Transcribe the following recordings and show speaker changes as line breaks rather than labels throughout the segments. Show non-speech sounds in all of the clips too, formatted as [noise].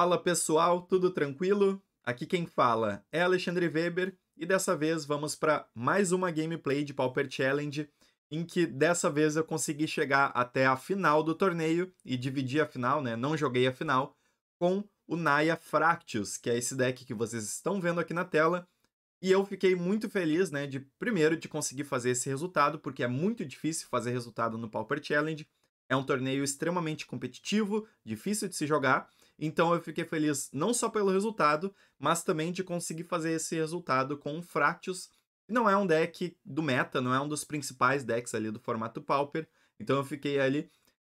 Fala pessoal, tudo tranquilo? Aqui quem fala é Alexandre Weber e dessa vez vamos para mais uma gameplay de Pauper Challenge em que dessa vez eu consegui chegar até a final do torneio e dividir a final, né? Não joguei a final com o Naya Fractus, que é esse deck que vocês estão vendo aqui na tela. E eu fiquei muito feliz, né, de primeiro de conseguir fazer esse resultado, porque é muito difícil fazer resultado no Pauper Challenge. É um torneio extremamente competitivo, difícil de se jogar, então eu fiquei feliz não só pelo resultado, mas também de conseguir fazer esse resultado com um Fractus. Não é um deck do meta, não é um dos principais decks ali do formato Pauper. Então eu fiquei ali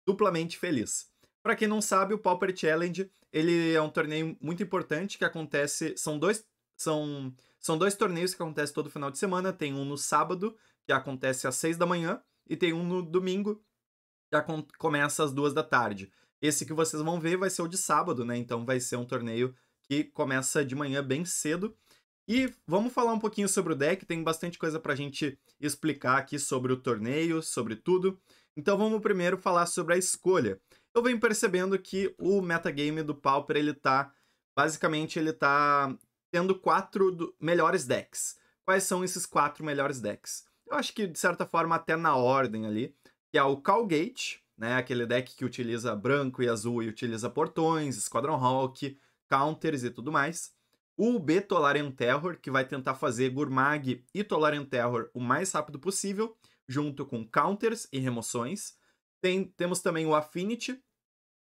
duplamente feliz. Para quem não sabe, o Pauper Challenge, ele é um torneio muito importante que acontece, são dois são são dois torneios que acontecem todo final de semana, tem um no sábado, que acontece às seis da manhã, e tem um no domingo, que começa às duas da tarde. Esse que vocês vão ver vai ser o de sábado, né? Então vai ser um torneio que começa de manhã bem cedo. E vamos falar um pouquinho sobre o deck, tem bastante coisa pra gente explicar aqui sobre o torneio, sobre tudo. Então vamos primeiro falar sobre a escolha. Eu venho percebendo que o metagame do Pauper, ele tá... Basicamente, ele tá tendo quatro do... melhores decks. Quais são esses quatro melhores decks? Eu acho que, de certa forma, até na ordem ali, que é o Calgate, né? Aquele deck que utiliza branco e azul e utiliza portões, Squadron Hawk, counters e tudo mais. O B Tolarian Terror, que vai tentar fazer Gurmag e Tolarian Terror o mais rápido possível, junto com counters e remoções. Tem, temos também o Affinity,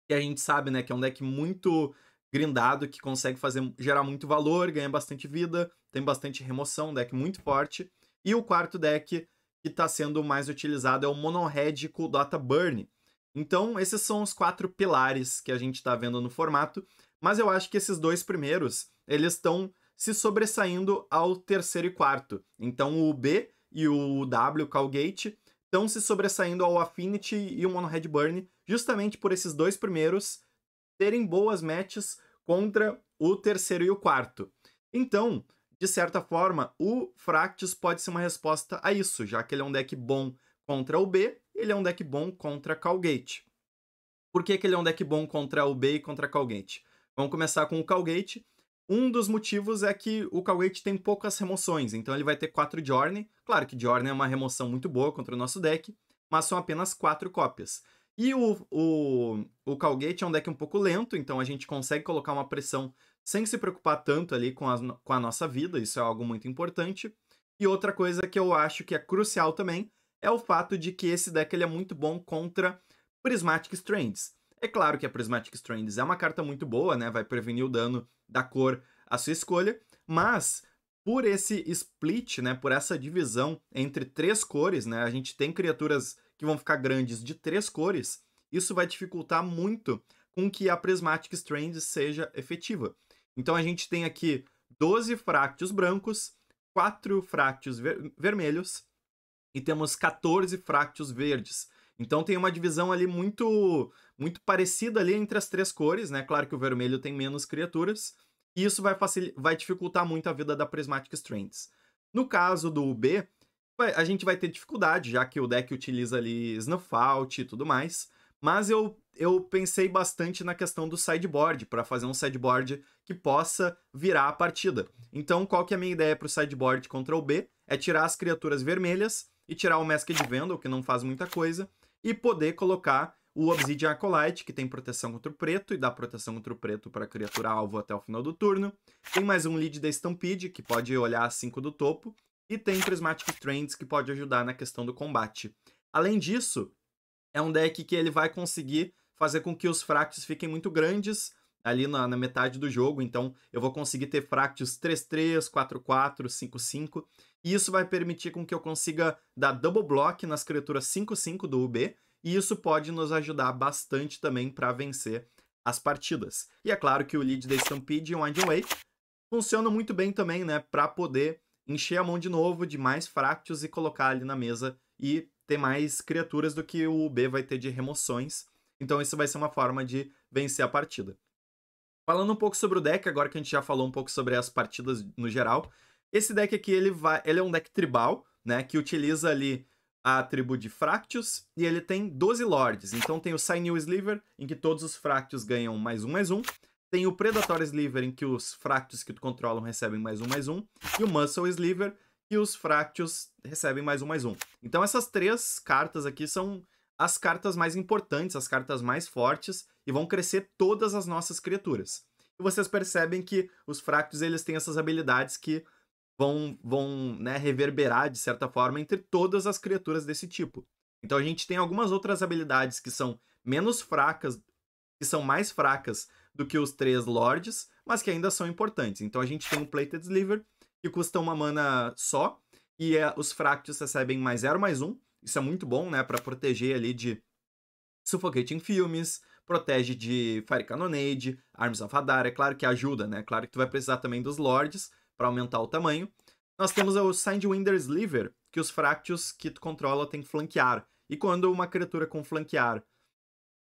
que a gente sabe, né, que é um deck muito grindado, que consegue fazer gerar muito valor, ganha bastante vida, tem bastante remoção, um deck muito forte. E o quarto deck que está sendo mais utilizado é o Mono Red com Dota Burn, então, esses são os quatro pilares que a gente está vendo no formato, mas eu acho que esses dois primeiros, eles estão se sobressaindo ao terceiro e quarto. Então, o B e o W, Calgate, estão se sobressaindo ao Affinity e o Monohead Burn, justamente por esses dois primeiros terem boas matches contra o terceiro e o quarto. Então, de certa forma, o Fractus pode ser uma resposta a isso, já que ele é um deck bom contra o B ele é um deck bom contra Calgate. Por que, que ele é um deck bom contra o Bay e contra Calgate? Vamos começar com o Calgate. Um dos motivos é que o Calgate tem poucas remoções, então ele vai ter 4 Journey. Claro que Journey é uma remoção muito boa contra o nosso deck, mas são apenas 4 cópias. E o, o, o Calgate é um deck um pouco lento, então a gente consegue colocar uma pressão sem se preocupar tanto ali com a, com a nossa vida, isso é algo muito importante. E outra coisa que eu acho que é crucial também é o fato de que esse deck ele é muito bom contra Prismatic Strands. É claro que a Prismatic Strands é uma carta muito boa, né? Vai prevenir o dano da cor à sua escolha, mas por esse split, né, por essa divisão entre três cores, né, a gente tem criaturas que vão ficar grandes de três cores, isso vai dificultar muito com que a Prismatic Strands seja efetiva. Então a gente tem aqui 12 frácteos brancos, 4 frácteos ver vermelhos e temos 14 frácteos verdes. Então tem uma divisão ali muito muito parecida ali entre as três cores, né? Claro que o vermelho tem menos criaturas, e isso vai, facil... vai dificultar muito a vida da Prismatic strands No caso do B, a gente vai ter dificuldade, já que o deck utiliza ali Snuffout e tudo mais, mas eu, eu pensei bastante na questão do sideboard, para fazer um sideboard que possa virar a partida. Então, qual que é a minha ideia para o sideboard contra o B? É tirar as criaturas vermelhas e tirar o Masked Vandal, que não faz muita coisa, e poder colocar o Obsidian Acolyte, que tem proteção contra o preto e dá proteção contra o preto para criatura alvo até o final do turno. Tem mais um Lead da Stampede, que pode olhar a 5 do topo. E tem Prismatic Trends, que pode ajudar na questão do combate. Além disso, é um deck que ele vai conseguir fazer com que os fracos fiquem muito grandes, ali na, na, metade do jogo, então eu vou conseguir ter fractos 3-3, 4-4, 5-5, e isso vai permitir com que eu consiga dar double block nas criaturas 5-5 do UB, e isso pode nos ajudar bastante também para vencer as partidas. E é claro que o lead da Stampede e o Way funcionam muito bem também, né, para poder encher a mão de novo de mais fractos e colocar ali na mesa e ter mais criaturas do que o UB vai ter de remoções. Então isso vai ser uma forma de vencer a partida. Falando um pouco sobre o deck, agora que a gente já falou um pouco sobre as partidas no geral, esse deck aqui ele vai, ele é um deck tribal, né, que utiliza ali a tribo de Fractius e ele tem 12 lords. Então tem o Sinew Sliver, em que todos os Fractius ganham mais um, mais um. Tem o Predator Sliver, em que os Fractius que tu controlam recebem mais um, mais um. E o Muscle Sliver, que os Fractius recebem mais um, mais um. Então essas três cartas aqui são as cartas mais importantes, as cartas mais fortes, e vão crescer todas as nossas criaturas. E vocês percebem que os fractos eles têm essas habilidades que vão, vão né, reverberar, de certa forma, entre todas as criaturas desse tipo. Então a gente tem algumas outras habilidades que são menos fracas, que são mais fracas do que os três lords, mas que ainda são importantes. Então a gente tem o um Plated Sliver, que custa uma mana só, e é, os fractos recebem mais 0, mais 1, um, isso é muito bom, né, para proteger ali de Suffocating Filmes, protege de Fire Cannonade, Arms of Hadar, é claro que ajuda, né? Claro que tu vai precisar também dos Lords para aumentar o tamanho. Nós temos o Sindwinder Sliver, que os Fractios que tu controla tem flanquear. E quando uma criatura com flanquear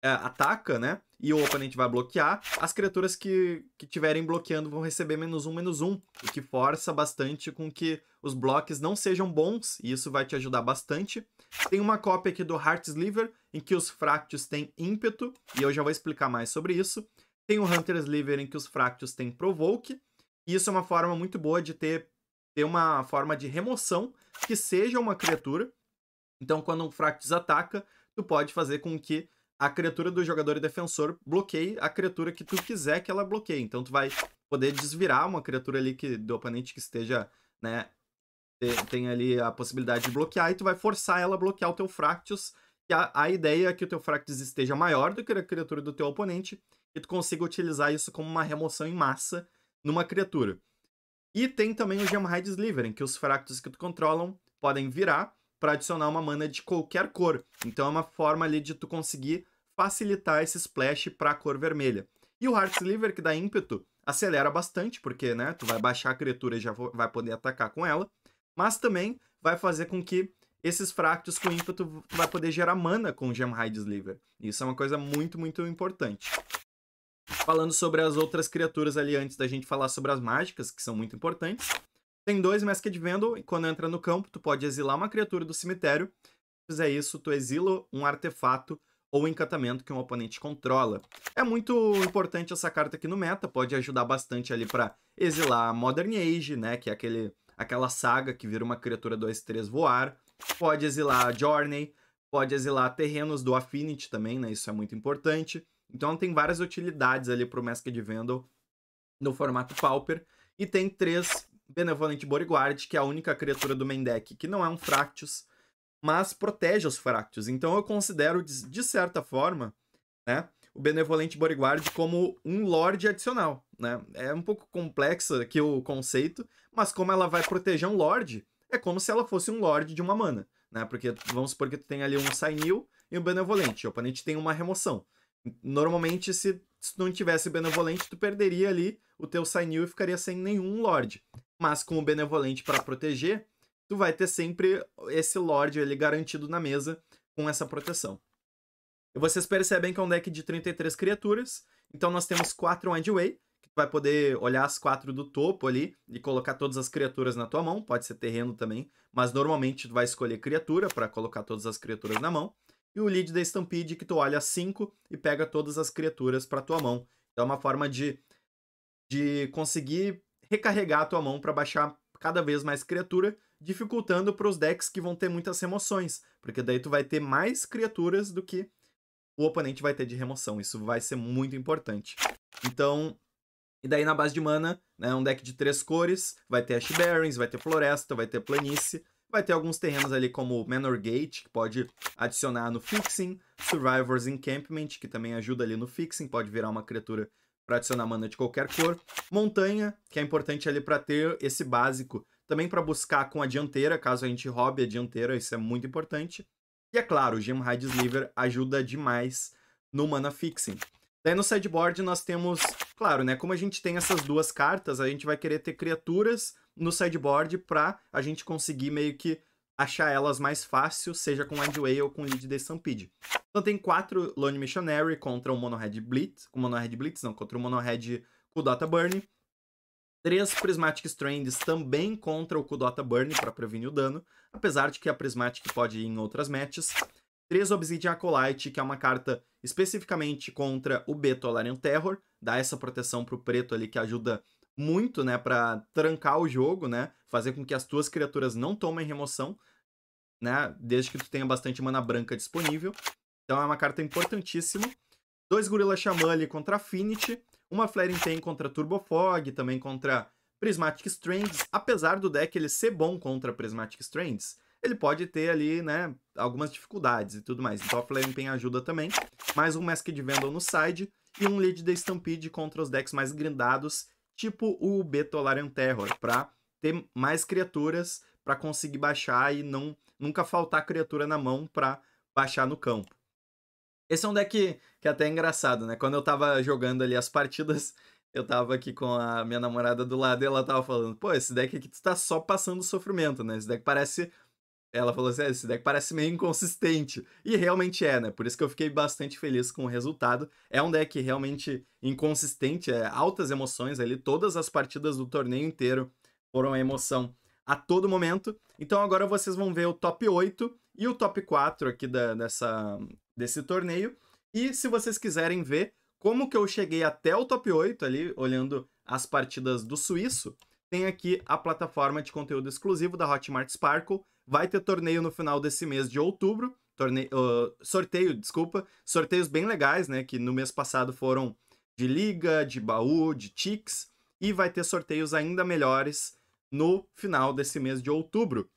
é, ataca, né? E o oponente vai bloquear, as criaturas que estiverem bloqueando vão receber menos um, menos um, o que força bastante com que os blocos não sejam bons, e isso vai te ajudar bastante. Tem uma cópia aqui do Heartsliver, em que os Fractus têm ímpeto, e eu já vou explicar mais sobre isso. Tem o Hunter Sliver, em que os Fractus têm provoke, e isso é uma forma muito boa de ter, ter uma forma de remoção que seja uma criatura. Então, quando um Fractus ataca, tu pode fazer com que a criatura do jogador e defensor bloqueie a criatura que tu quiser que ela bloqueie. Então, tu vai poder desvirar uma criatura ali que, do oponente que esteja né, tem, tem ali a possibilidade de bloquear e tu vai forçar ela a bloquear o teu Fractus. E a, a ideia é que o teu Fractus esteja maior do que a criatura do teu oponente e tu consiga utilizar isso como uma remoção em massa numa criatura. E tem também o Gemhide Sliver, em que os Fractus que tu controlam podem virar para adicionar uma mana de qualquer cor. Então é uma forma ali de tu conseguir facilitar esse splash para a cor vermelha. E o Heart Sliver, que dá ímpeto, acelera bastante, porque né, tu vai baixar a criatura e já vai poder atacar com ela mas também vai fazer com que esses fractos com ímpeto vai poder gerar mana com o Gemhide Sliver. Isso é uma coisa muito, muito importante. Falando sobre as outras criaturas ali antes da gente falar sobre as mágicas, que são muito importantes. Tem dois Masked Vandal, e quando entra no campo, tu pode exilar uma criatura do cemitério. Se fizer isso, tu exila um artefato ou encantamento que um oponente controla. É muito importante essa carta aqui no meta, pode ajudar bastante ali para exilar Modern Age, né, que é aquele aquela saga que vira uma criatura 2-3 voar. Pode exilar a Journey, pode exilar terrenos do Affinity também, né? Isso é muito importante. Então tem várias utilidades ali pro Masked Vandal no formato Pauper. E tem três Benevolent Bodyguard, que é a única criatura do main deck que não é um Fractus, mas protege os Fractus. Então eu considero, de certa forma, né, o benevolente Bodyguard como um Lorde adicional né? É um pouco complexa aqui o conceito, mas como ela vai proteger um Lorde, é como se ela fosse um Lorde de uma mana, né? Porque vamos supor que tu tem ali um Sainil e um Benevolente, o oponente tem uma remoção. Normalmente, se, se não tivesse Benevolente, tu perderia ali o teu Sainil e ficaria sem nenhum Lorde. Mas com o Benevolente para proteger, tu vai ter sempre esse Lorde ali garantido na mesa com essa proteção. E vocês percebem que é um deck de 33 criaturas, então nós temos 4 way vai poder olhar as quatro do topo ali e colocar todas as criaturas na tua mão, pode ser terreno também, mas normalmente tu vai escolher criatura para colocar todas as criaturas na mão. E o lead da Stampede é que tu olha cinco e pega todas as criaturas para tua mão. Então é uma forma de, de conseguir recarregar a tua mão para baixar cada vez mais criatura, dificultando para os decks que vão ter muitas remoções, porque daí tu vai ter mais criaturas do que o oponente vai ter de remoção. Isso vai ser muito importante. Então, e daí na base de mana, né, um deck de três cores, vai ter Ash Barrens, vai ter Floresta, vai ter Planície, vai ter alguns terrenos ali como Manor Gate, que pode adicionar no Fixing, Survivor's Encampment, que também ajuda ali no Fixing, pode virar uma criatura para adicionar mana de qualquer cor, Montanha, que é importante ali para ter esse básico, também para buscar com a dianteira, caso a gente robe a dianteira, isso é muito importante. E é claro, o Gem Hide Sliver ajuda demais no mana fixing. Daí no sideboard nós temos Claro, né? Como a gente tem essas duas cartas, a gente vai querer ter criaturas no sideboard para a gente conseguir meio que achar elas mais fácil, seja com Endway ou com Lead the Stampede. Então tem quatro Lone Missionary contra o Mono Red Blitz, com Mono Red Blitz não, contra o Mono Red Kudota Burn. Três Prismatic Strands também contra o Kudota Burn para prevenir o dano, apesar de que a Prismatic pode ir em outras matches. Três Obsidian Acolyte, que é uma carta especificamente contra o Betolarian Terror, dá essa proteção pro preto ali que ajuda muito, né, para trancar o jogo, né, fazer com que as tuas criaturas não tomem remoção, né, desde que tu tenha bastante mana branca disponível. Então é uma carta importantíssima. Dois Gorila Xamã ali contra Affinity, uma Flaring Pain contra Turbofog, também contra Prismatic Strands, apesar do deck ele ser bom contra Prismatic Strands, ele pode ter ali, né, algumas dificuldades e tudo mais. Então a flame Pen ajuda também. Mais um Masked Vandal no side e um Lead de Stampede contra os decks mais grindados, tipo o Betolarian Terror, para ter mais criaturas para conseguir baixar e não nunca faltar criatura na mão para baixar no campo. Esse é um deck que é até é engraçado, né? Quando eu tava jogando ali as partidas, eu tava aqui com a minha namorada do lado e ela tava falando: pô, esse deck aqui tu tá só passando sofrimento, né? Esse deck parece ela falou assim: é, esse deck parece meio inconsistente. E realmente é, né? Por isso que eu fiquei bastante feliz com o resultado. É um deck realmente inconsistente, é altas emoções ali. Todas as partidas do torneio inteiro foram a emoção a todo momento. Então agora vocês vão ver o top 8 e o top 4 aqui da, dessa, desse torneio. E se vocês quiserem ver como que eu cheguei até o top 8 ali, olhando as partidas do Suíço, tem aqui a plataforma de conteúdo exclusivo da Hotmart Sparkle. Vai ter torneio no final desse mês de outubro. Torneio, uh, sorteio, desculpa. Sorteios bem legais, né? Que no mês passado foram de liga, de baú, de tics. E vai ter sorteios ainda melhores no final desse mês de outubro.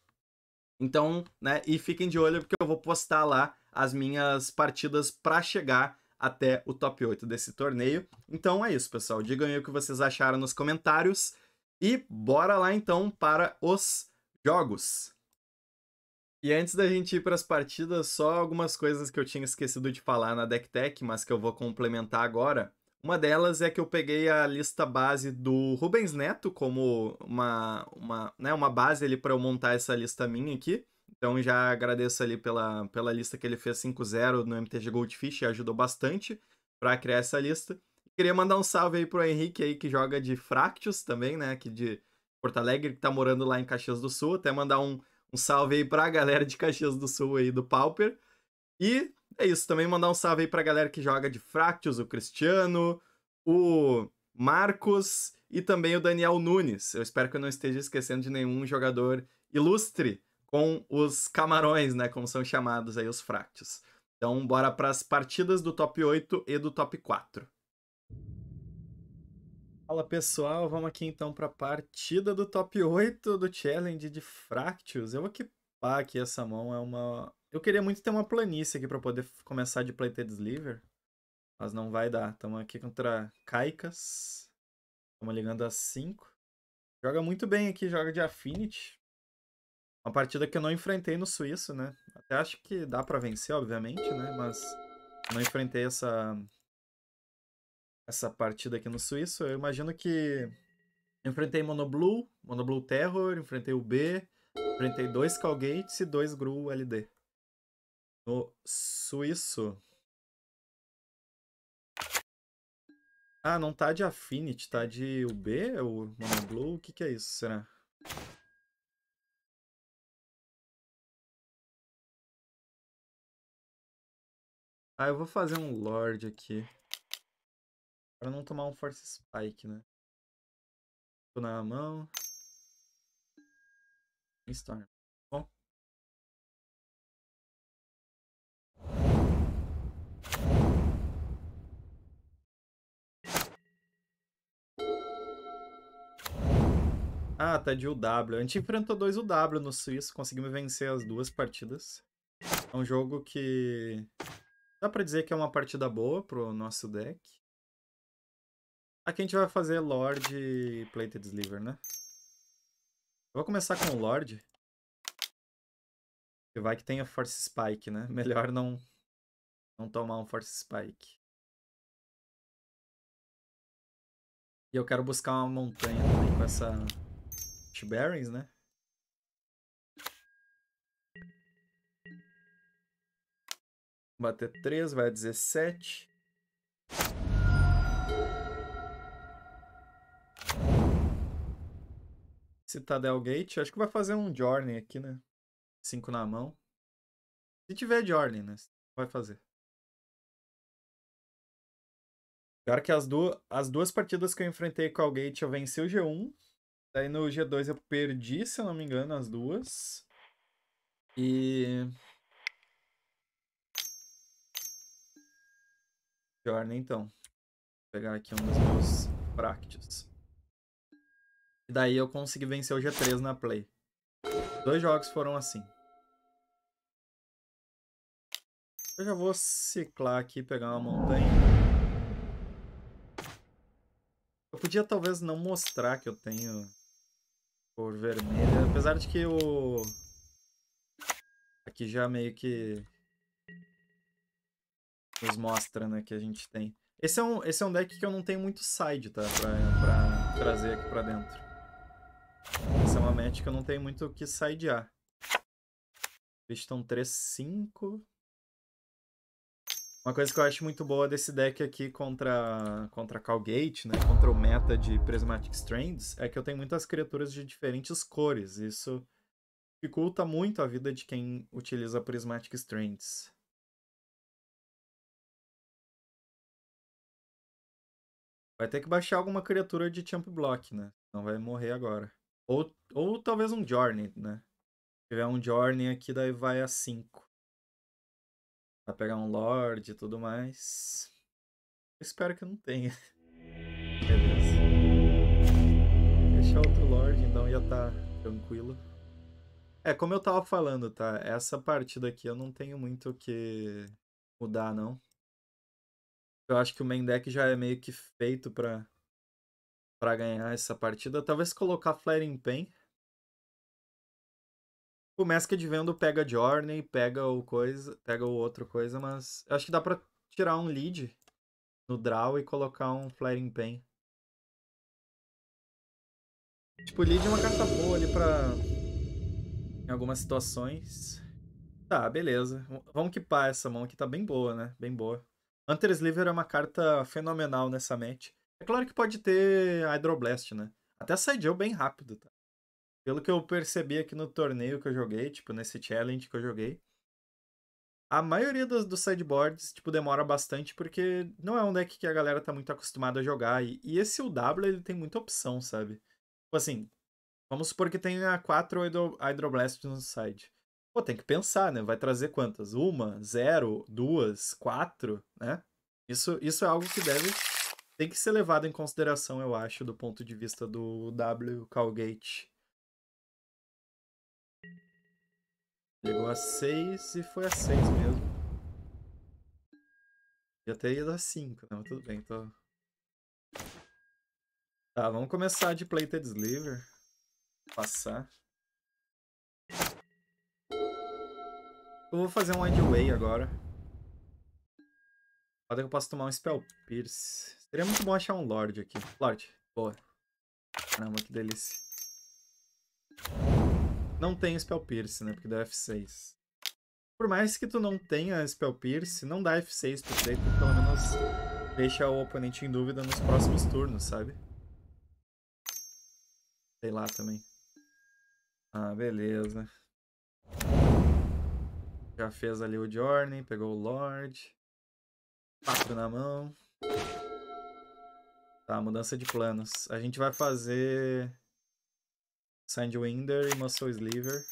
Então, né? E fiquem de olho porque eu vou postar lá as minhas partidas para chegar até o top 8 desse torneio. Então é isso, pessoal. Digam aí o que vocês acharam nos comentários. E bora lá então para os jogos. E antes da gente ir para as partidas, só algumas coisas que eu tinha esquecido de falar na Deck Tech, mas que eu vou complementar agora. Uma delas é que eu peguei a lista base do Rubens Neto como uma, uma, né, uma base ali para eu montar essa lista minha aqui. Então já agradeço ali pela, pela lista que ele fez 5-0 no MTG Goldfish, ajudou bastante para criar essa lista. Queria mandar um salve aí pro Henrique aí, que joga de Fractus também, né? Aqui de Porto Alegre, que tá morando lá em Caxias do Sul. Até mandar um, um salve aí pra galera de Caxias do Sul aí, do Pauper. E é isso, também mandar um salve aí pra galera que joga de Fractus, o Cristiano, o Marcos e também o Daniel Nunes. Eu espero que eu não esteja esquecendo de nenhum jogador ilustre com os camarões, né? Como são chamados aí os Fractus. Então, bora para as partidas do top 8 e do top 4. Fala pessoal, vamos aqui então para a partida do top 8 do challenge de Fractius. Eu vou equipar aqui essa mão, é uma... Eu queria muito ter uma planície aqui para poder começar de Plated Sliver, mas não vai dar. Estamos aqui contra Caicas, estamos ligando a 5. Joga muito bem aqui, joga de Affinity. Uma partida que eu não enfrentei no Suíço, né? Até acho que dá para vencer, obviamente, né? Mas não enfrentei essa essa partida aqui no Suíço. Eu imagino que enfrentei Monoblue, Monoblue Terror, enfrentei o B, enfrentei dois Calgates e dois Gru LD. No Suíço. Ah, não tá de Affinity, tá de UB, o Monoblue, o que que é isso, será? Ah, eu vou fazer um Lord aqui. Pra não tomar um Force Spike, né? Tô na mão.
Storm. Bom.
Ah, tá de UW. A gente enfrentou dois UW no Suíço, conseguimos vencer as duas partidas. É um jogo que... Dá pra dizer que é uma partida boa pro nosso deck. Aqui a gente vai fazer Lorde Plated Sliver, né? Eu vou começar com o Lord. E vai que tenha Force Spike, né? [laughs] Melhor não,
não tomar um Force Spike.
E eu quero buscar uma montanha também com essa T-Barrens, né? Bater 3, vai a 17. Citadel Gate. Acho que vai fazer um Journey aqui, né? Cinco na mão. Se tiver Journey, né? Vai fazer. Pior que as, du as duas partidas que eu enfrentei com o Gate, eu venci o G1. Daí no G2 eu perdi, se eu não me engano, as duas. E. Journey, então. Vou pegar aqui um dos meus Practice. E daí eu consegui vencer o G3 na Play. Dois jogos foram assim. Eu já vou ciclar aqui, pegar uma montanha. Eu podia talvez não mostrar que eu tenho cor vermelha, apesar de que o... Aqui já meio que... Nos mostra, né, que a gente tem. Esse é um, esse é um deck que eu não tenho muito side, tá, pra, pra trazer aqui pra dentro. Essa é uma match que eu não tenho muito o que sidear. Eles estão 3, 5. Uma coisa que eu acho muito boa desse deck aqui contra, contra Calgate, né? Contra o meta de Prismatic Strands, é que eu tenho muitas criaturas de diferentes cores. Isso dificulta muito a vida de quem utiliza Prismatic Strands. Vai ter que baixar alguma criatura de champ block, né? Não vai morrer agora. Ou, ou talvez um Journey, né? Se tiver um Journey aqui, daí vai a 5. Pra pegar um lord e tudo mais. Eu espero que não tenha. [laughs] Beleza. Deixar outro lord então já tá tranquilo. É, como eu tava falando, tá? Essa partida aqui eu não tenho muito o que mudar, não. Eu acho que o main deck já é meio que feito pra para ganhar essa partida. Talvez colocar Flaring Pain. O Masked Vendo pega Journey, pega o coisa, pega o outro coisa, mas acho que dá para tirar um lead no draw e colocar um Flaring Pain. Tipo, lead é uma carta boa ali pra... Em algumas situações. Tá, beleza. Vamos equipar essa mão que tá bem boa, né? Bem boa. Hunter Liver é uma carta fenomenal nessa match. É claro que pode ter Hydroblast, né? Até saiu bem rápido, tá? Pelo que eu percebi aqui no torneio que eu joguei, tipo, nesse challenge que eu joguei, a maioria dos, dos sideboards, tipo, demora bastante porque não é um deck que a galera tá muito acostumada a jogar. E, e esse UW, ele tem muita opção, sabe? Tipo assim, vamos supor que tenha quatro Hydro, Hydroblast no side. Pô, tem que pensar, né? Vai trazer quantas? Uma, zero, duas, quatro, né? Isso, isso é algo que deve tem que ser levado em consideração, eu acho, do ponto de vista do W Calgate. Chegou a 6 e foi a 6 mesmo. Já teria ido a 5, mas tudo bem, tô... Tá, vamos começar de Plated Sliver. Passar. Eu vou fazer um Endway agora. Pode que eu posso tomar um Spell Pierce. Seria muito bom achar um Lorde aqui. Lorde, boa. Caramba, que delícia. Não tem Spell Pierce, né? Porque dá F6. Por mais que tu não tenha Spell Pierce, não dá F6, porque daí tu pelo menos deixa o oponente em dúvida nos próximos turnos, sabe? Sei lá também. Ah, beleza. Já fez ali o Journey, pegou o Lord. 4 na mão. Tá, mudança de planos. A gente vai fazer Sandwinder e Muscle Sliver.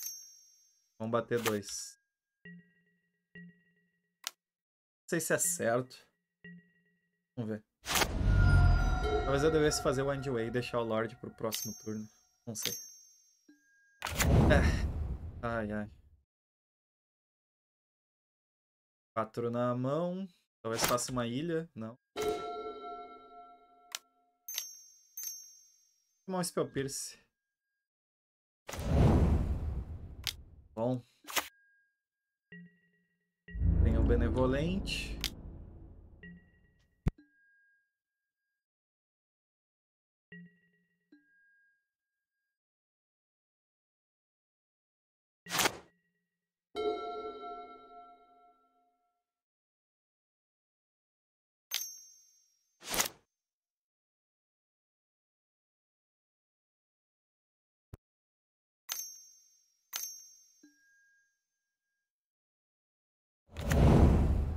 Vamos bater dois. Não sei se é certo. Vamos ver. Talvez eu devesse fazer o Windway e deixar o Lorde pro próximo turno. Não sei. É. Ai, ai. Quatro na mão. Talvez faça uma ilha. Não. tomar um Spell Pierce. Bom. Tem o Benevolente.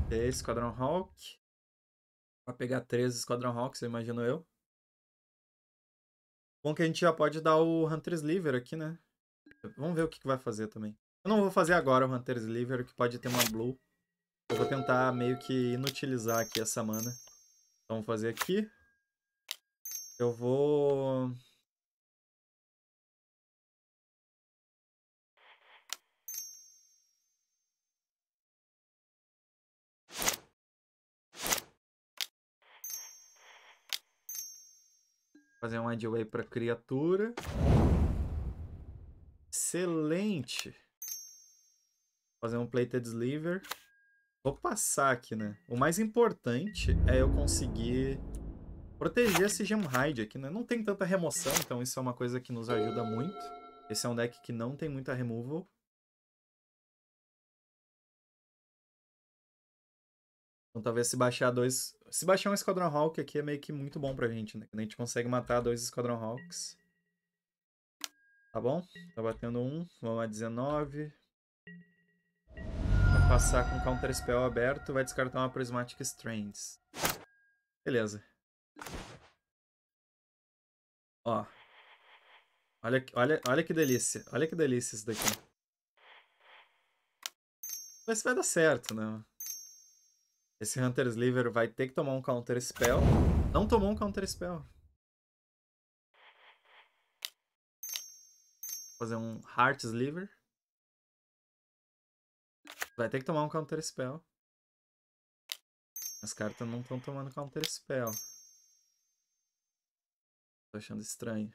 10 Esquadrão Hawk. Pra pegar 13 Esquadrão Hawk, você imagino eu. Bom que a gente já pode dar o Hunter's Liver aqui, né? Vamos ver o que, que vai fazer também. Eu não vou fazer agora o Hunter's Liver, que pode ter uma blue. Eu vou tentar meio que inutilizar aqui essa mana. Então, vamos fazer aqui. Eu vou... Fazer um add para criatura. Excelente. Fazer um plated sliver. Vou passar aqui, né? O mais importante é eu conseguir proteger esse gem hide aqui, né? Não tem tanta remoção, então isso é uma coisa que nos ajuda muito. Esse é um deck que não tem muita removal. Então talvez se baixar dois. Se baixar um Esquadrão Hawk aqui é meio que muito bom pra gente, né? A gente consegue matar dois Esquadrão Hawks. Tá bom? Tá batendo um. Vamos a 19. Vai passar com Counter Spell aberto. Vai descartar uma Prismatic Strands. Beleza. Ó. Olha, olha, olha que delícia. Olha que delícia isso daqui. Mas vai dar certo, né? Esse Hunter Sliver vai ter que tomar um Counter Spell. Não tomou um Counter Spell. Fazer um Heart Sliver. Vai ter que tomar um Counter Spell. As cartas não estão tomando Counter Spell.
Tô achando estranho.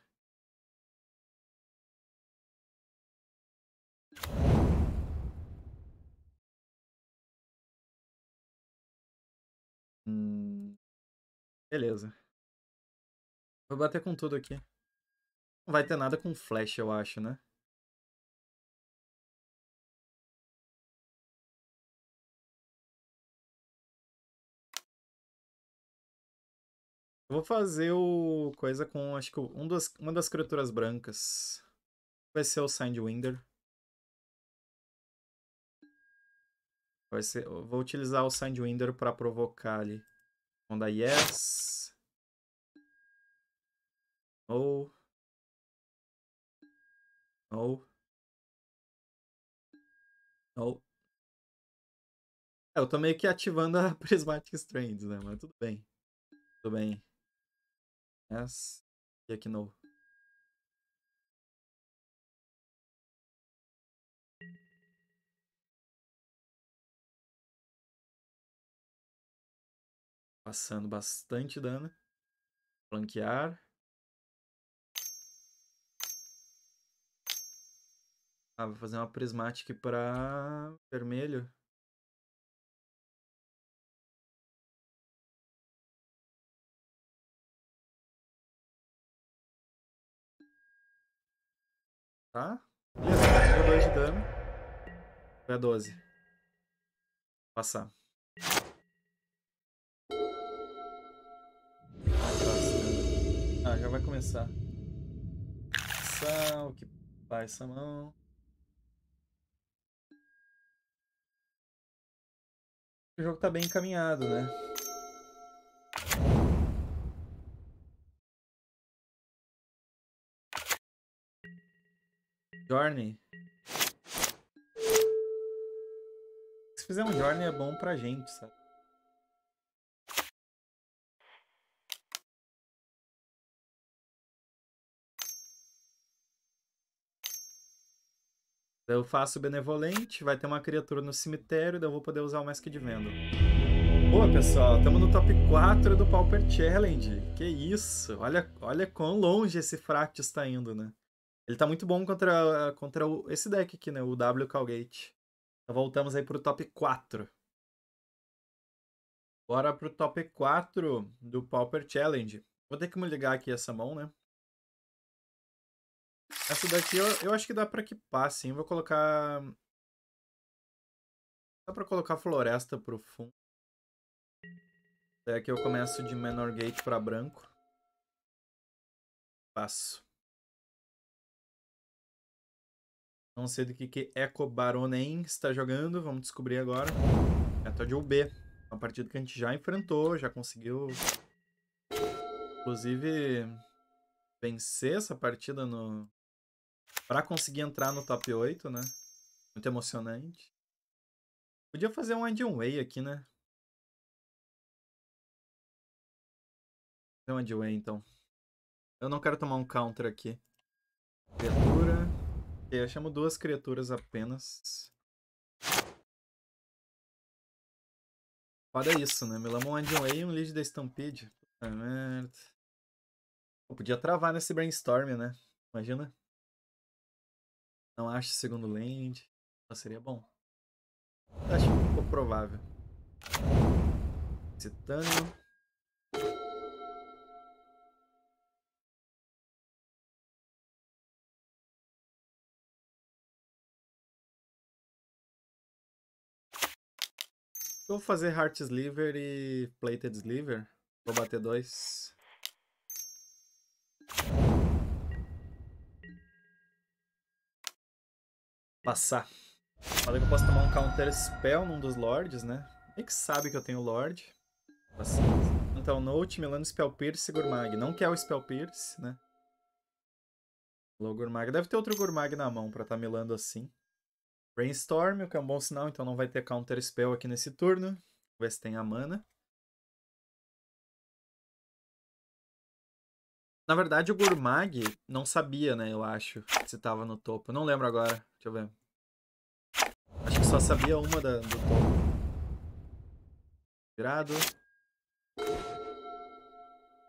Hum, beleza. Vou bater com tudo aqui. Não vai ter nada com flash, eu acho, né?
Eu vou fazer o coisa com, acho que um das, uma das criaturas brancas. Vai ser o Sandwinder. Vai ser, vou utilizar o Sandwinder para provocar ali. Onda yes. No. No. No. É, eu tô meio que ativando a [laughs] Prismatic Strands, né? Mas tudo bem. Tudo bem. Yes. E aqui no. Passando bastante dano. Flanquear. Ah, vou fazer uma prismatic para vermelho.
Tá? Beleza,
dois de dano. vai a 12. Passar. começar. Sal, que pai essa mão. O jogo tá bem encaminhado, né? Journey. Se fizer um Journey é bom pra gente, sabe? Eu faço benevolente, vai ter uma criatura no cemitério, daí eu vou poder usar o Mask de Venda. Boa, pessoal, estamos no top 4 do Pauper Challenge. Que isso! Olha, olha quão longe esse Fract está indo, né? Ele tá muito bom contra, contra esse deck aqui, né? O W Calgate. Então voltamos aí pro top 4. Bora pro top 4 do Pauper Challenge. Vou ter que me ligar aqui essa mão, né? Essa daqui eu, eu acho que dá pra equipar, sim. Vou colocar... Dá pra colocar floresta pro fundo. Daí é aqui eu começo de menor gate pra branco. Passo. Não sei do que que Echo Baronen está jogando. Vamos descobrir agora. É a de UB. Uma partida que a gente já enfrentou, já conseguiu... Inclusive, vencer essa partida no para conseguir entrar no top 8, né? Muito emocionante. Podia fazer um Andy way aqui, né? Fazer um Andy way, então. Eu não quero tomar um counter aqui. Criatura. Ok, eu chamo duas criaturas apenas. Foda isso, né? Me lama um Andy way e um lead da Stampede. Puta ah, merda. Eu podia travar nesse brainstorm, né? Imagina não acho segundo lente. Mas então seria bom. Acho um pouco provável. Citano. Vou fazer Heart Sliver e Plated Sliver. Vou bater dois. passar. Falei que eu posso tomar um counter spell num dos lords, né? Quem que sabe que eu tenho lord. Então, Note, Milano, Spell Pierce e Gurmag. Não quer o Spell Pierce, né? Falou Gurmag. Deve ter outro Gurmag na mão pra estar tá melando assim. Brainstorm, o que é um bom sinal, então não vai ter Counter Spell aqui nesse turno. Vamos ver se tem a mana. Na verdade, o Gurmag não sabia, né? Eu acho, se tava no topo. Não lembro agora. Deixa eu ver. Acho que só sabia uma da, do topo. Virado.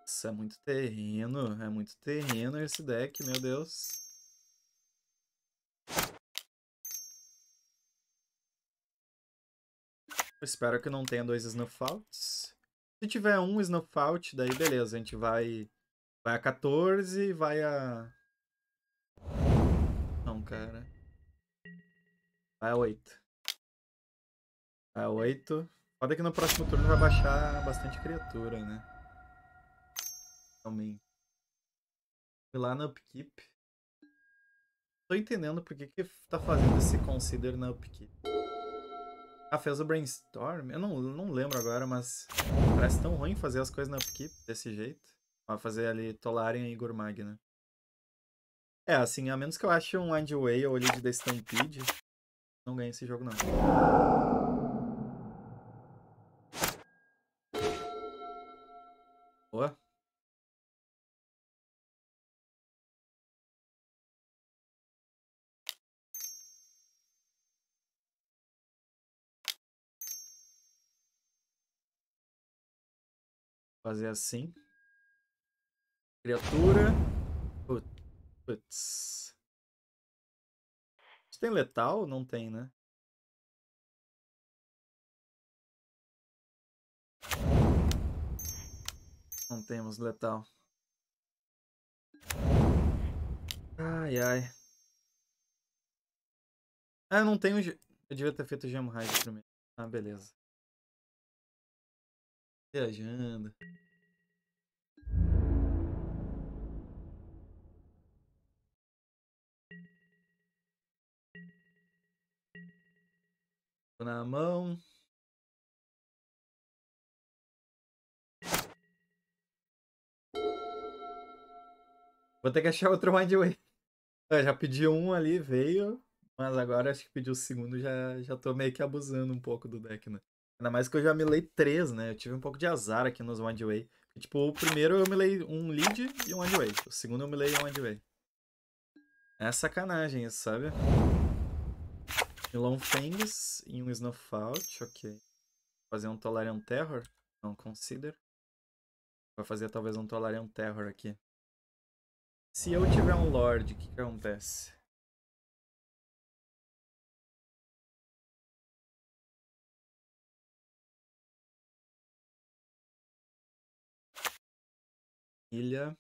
Isso é muito terreno. É muito terreno esse deck, meu Deus. Eu espero que não tenha dois Snuff Outs. Se tiver um Snuff Out, daí beleza, a gente vai Vai a 14, vai a. Não, cara. Vai a 8. Vai a 8. Foda que no próximo turno vai baixar bastante criatura, né? Também. Fui lá na upkeep. Tô entendendo por que, que tá fazendo esse consider na upkeep. Ah, fez o brainstorm? Eu não, não lembro agora, mas parece tão ruim fazer as coisas na upkeep desse jeito a fazer ali Tolarian e gurmag né É, assim, a menos que eu ache um Andy Way ou lead da Stampede, não ganha esse jogo não.
Boa. Fazer assim. Criatura. Putz. Isso tem letal? Não tem, né?
Não temos letal. Ai, ai. Ah, não tenho... Eu devia ter feito Gem Ride primeiro. Ah, beleza. Viajando.
na mão.
Vou ter que achar outro Mind [laughs] Wave. Eu já pedi um ali, veio. Mas agora acho que pedi o segundo, já, já tô meio que abusando um pouco do deck, né? Ainda mais que eu já milei três, né? Eu tive um pouco de azar aqui nos Wind Way. Tipo, o primeiro eu milei um lead e um Wind Way. O segundo eu milei um Wind Way. É sacanagem isso, sabe? Long Fangs e um Snuffout, ok. Fazer um Tolarian Terror? Não, Consider. Vai fazer talvez um Tolarian Terror aqui. Se eu tiver um Lorde, o que, que acontece?
Ilha.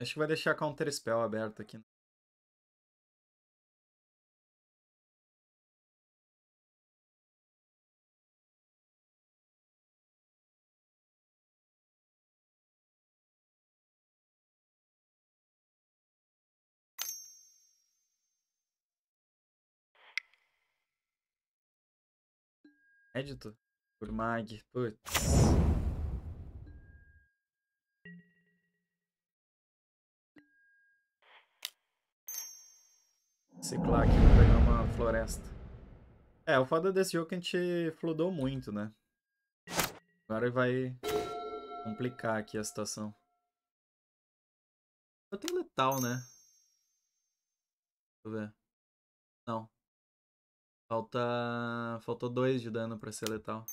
Acho que vai deixar a Counter Spell aberto aqui. Né?
Crédito? Por mag. Putz. Ciclar aqui pra pegar uma floresta. É, o foda desse jogo é que a gente flodou muito, né? Agora vai complicar aqui a situação. Eu tenho letal, né?
Deixa eu ver. Não. Falta... Faltou dois de dano pra ser letal.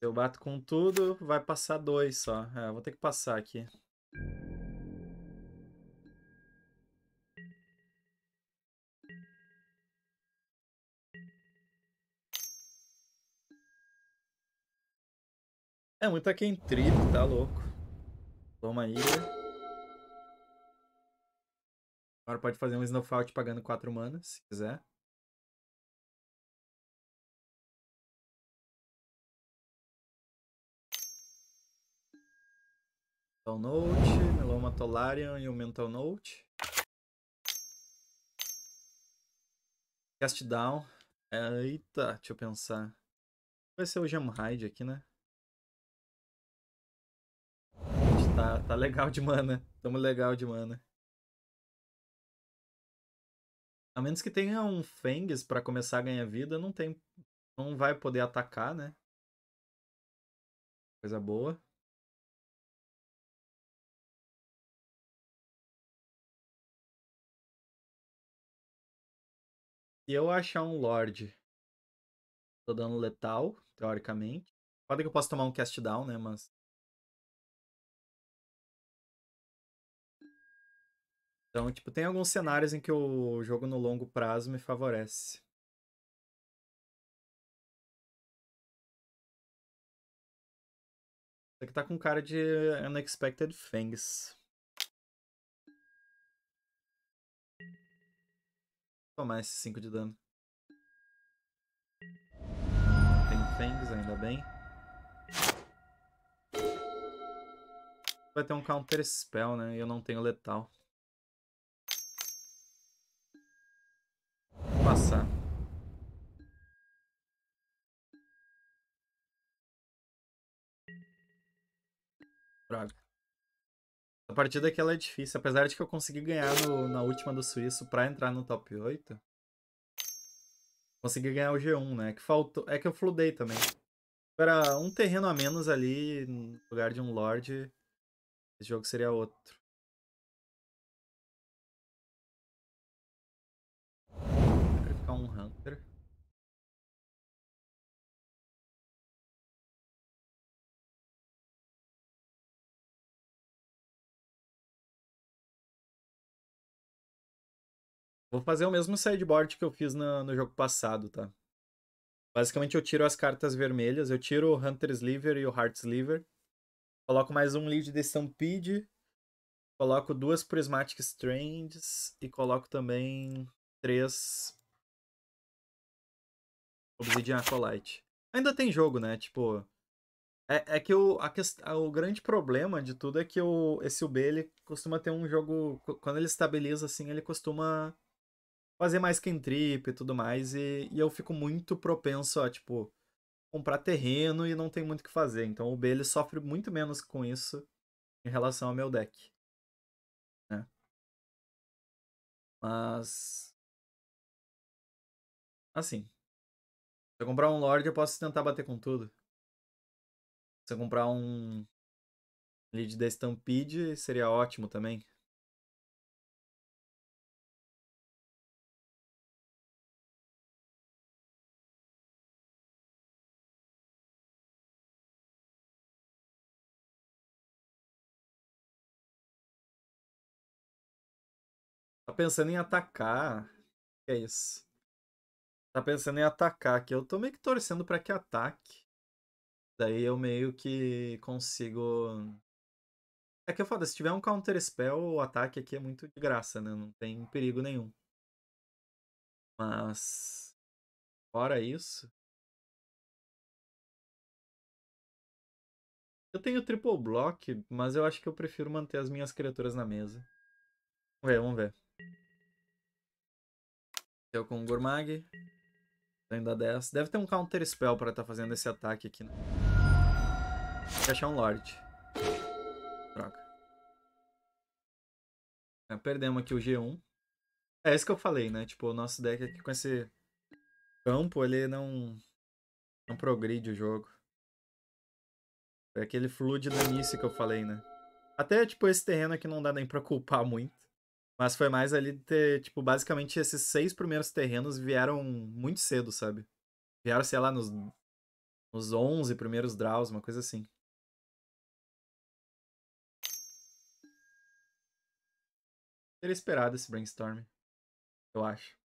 Eu bato com tudo, vai passar dois só. É, vou ter que passar aqui. É muita em trip, tá louco. Toma aí. Agora pode fazer um Snowfall pagando 4 mana, se quiser. Mental Note, Meloma Tolarian e o Mental Note. Cast Down. Eita, deixa eu pensar. Vai ser o Gem aqui, né? Tá, tá legal de mana. Tamo legal de mana. A menos que tenha um Fengs para começar a ganhar vida, não tem. Não vai poder atacar, né? Coisa boa.
Se eu achar um Lorde,
tô dando letal, teoricamente. Pode que eu possa tomar um cast down, né? Mas Então, tipo, tem alguns
cenários em que o jogo no longo prazo me favorece. Isso aqui tá com cara de
Unexpected fangs. Tomar esse 5 de dano. Tem Fangs, ainda bem. Vai ter um Counter Spell, né? E eu não tenho letal. passar. Droga. A partida aqui ela é difícil, apesar de que eu consegui ganhar no, na última do suíço para entrar no top 8. Consegui ganhar o G1, né? Que faltou, é que eu fludei também. Era um terreno a menos ali no lugar de um Lord. Esse jogo seria outro. Vou fazer o mesmo sideboard que eu fiz no jogo passado, tá? Basicamente eu tiro as cartas vermelhas, eu tiro o Hunter liver e o Heart liver Coloco mais um lead de Stampede. Coloco duas Prismatic Strands e coloco também três Obsidian Acolyte. Ainda tem jogo, né? Tipo, é, é, que o, a, o grande problema de tudo é que o, esse UB ele costuma ter um jogo. Quando ele estabiliza assim, ele costuma fazer mais trip e tudo mais. E, e eu fico muito propenso a, tipo, comprar terreno e não tem muito o que fazer. Então o B ele sofre muito menos com isso em relação ao meu deck.
Né? Mas. Assim. Se eu comprar um
Lorde, eu posso tentar bater com tudo. Se eu comprar um Lead da Stampede, seria ótimo também. Tá pensando em atacar. É isso. Tá pensando em atacar aqui. Eu tô meio que torcendo para que ataque. Daí eu meio que consigo. É que eu foda, se tiver um counter spell, o ataque aqui é muito de graça, né? Não tem perigo nenhum. Mas. Fora isso. Eu tenho triple block, mas eu acho que eu prefiro manter as minhas criaturas na mesa. Vamos ver, vamos ver. Deu com o Gormag Ainda 10. Deve ter um Counter Spell pra estar tá fazendo esse ataque aqui. Né? Vou achar um Lord Troca. É, perdemos aqui o G1. É isso que eu falei, né? Tipo, o nosso deck aqui com esse campo, ele não, não progride o jogo. é aquele flood do início que eu falei, né? Até, tipo, esse terreno aqui não dá nem pra culpar muito. Mas foi mais ali ter, tipo, basicamente esses seis primeiros terrenos vieram muito cedo, sabe? Vieram, sei lá, nos, nos 11 primeiros draws, uma coisa assim. Teria esperado esse brainstorm, eu acho.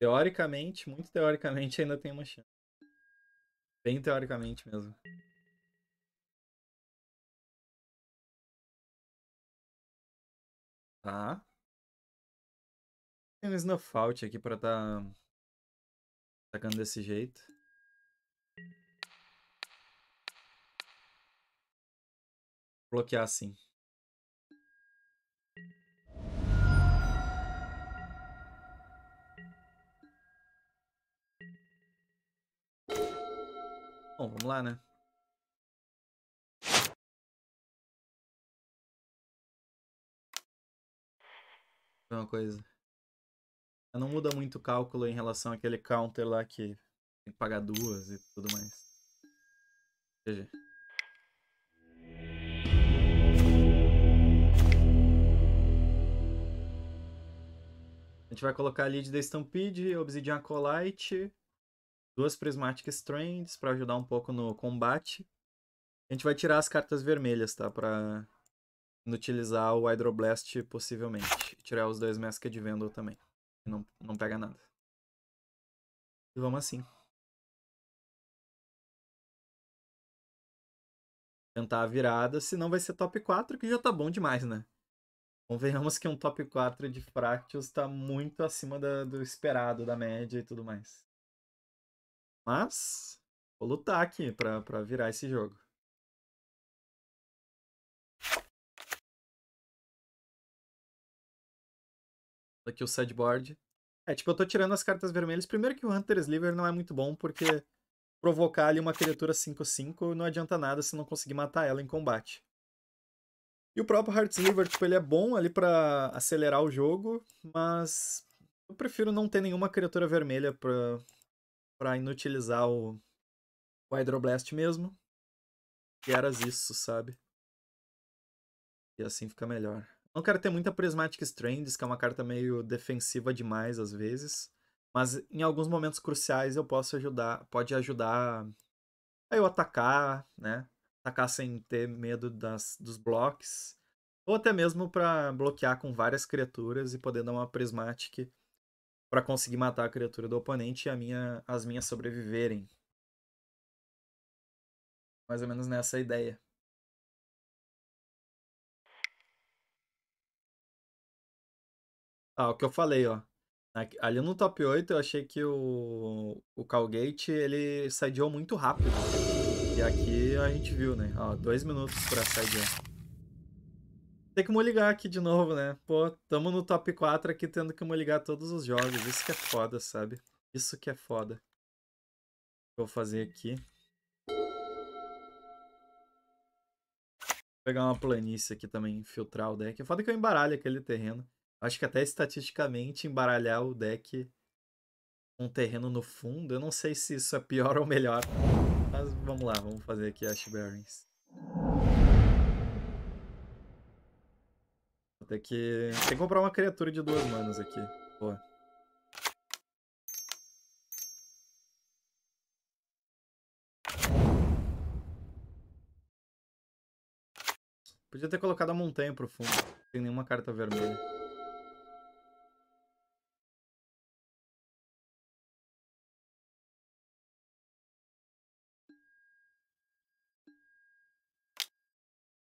Teoricamente, muito teoricamente, ainda tem uma chance. Bem teoricamente mesmo. Tá. Tem um snuff aqui pra tá atacando desse jeito. Bloquear assim. Bom, vamos lá, né? Uma coisa. Não muda muito o cálculo em relação àquele counter lá que tem que pagar duas e tudo mais. GG. A gente vai colocar a lead da Stampede, Obsidian Acolyte, duas prismáticas strands para ajudar um pouco no combate. A gente vai tirar as cartas vermelhas, tá? Pra utilizar o Hydroblast possivelmente. E tirar os dois Mask de Vendor também. Não, não pega nada. E vamos assim. Tentar a virada, senão vai ser top 4, que já tá bom demais, né? Convenhamos que um top 4 de Fractals tá muito acima da, do esperado, da média e tudo mais. Mas vou lutar aqui pra, pra virar esse jogo. Aqui o sideboard. É, tipo, eu tô tirando as cartas vermelhas. Primeiro que o Hunter Sliver não é muito bom, porque provocar ali uma criatura 5-5 não adianta nada se não conseguir matar ela em combate. E o próprio Heartsliver, tipo, ele é bom ali para acelerar o jogo, mas eu prefiro não ter nenhuma criatura vermelha pra, para inutilizar o, o Hydroblast mesmo. E eras isso, sabe? E assim fica melhor. Não quero ter muita Prismatic Strands, que é uma carta meio defensiva demais às vezes. Mas em alguns momentos cruciais eu posso ajudar, pode ajudar a eu atacar, né? Atacar sem ter medo das, dos blocos. Ou até mesmo para bloquear com várias criaturas e poder dar uma Prismatic para conseguir matar a criatura do oponente e minha, as minhas sobreviverem. Mais ou menos nessa ideia. Ah, o que eu falei, ó. Ali no top 8 eu achei que o, o Calgate ele saideou muito rápido. E aqui a gente viu, né? Ó, dois minutos pra saidear. Tem que moligar aqui de novo, né? Pô, tamo no top 4 aqui tendo que moligar todos os jogos. Isso que é foda, sabe? Isso que é foda. Vou fazer aqui. Vou pegar uma planície aqui também, filtrar o deck. É foda que eu embaralho aquele terreno. Acho que até estatisticamente embaralhar o deck um terreno no fundo. Eu não sei se isso é pior [laughs] ou melhor. Mas vamos lá, vamos fazer aqui Ash Barrens. ter que... Tem que comprar uma criatura de duas manas aqui. Pô. Podia ter colocado a montanha pro fundo. tem nenhuma carta vermelha.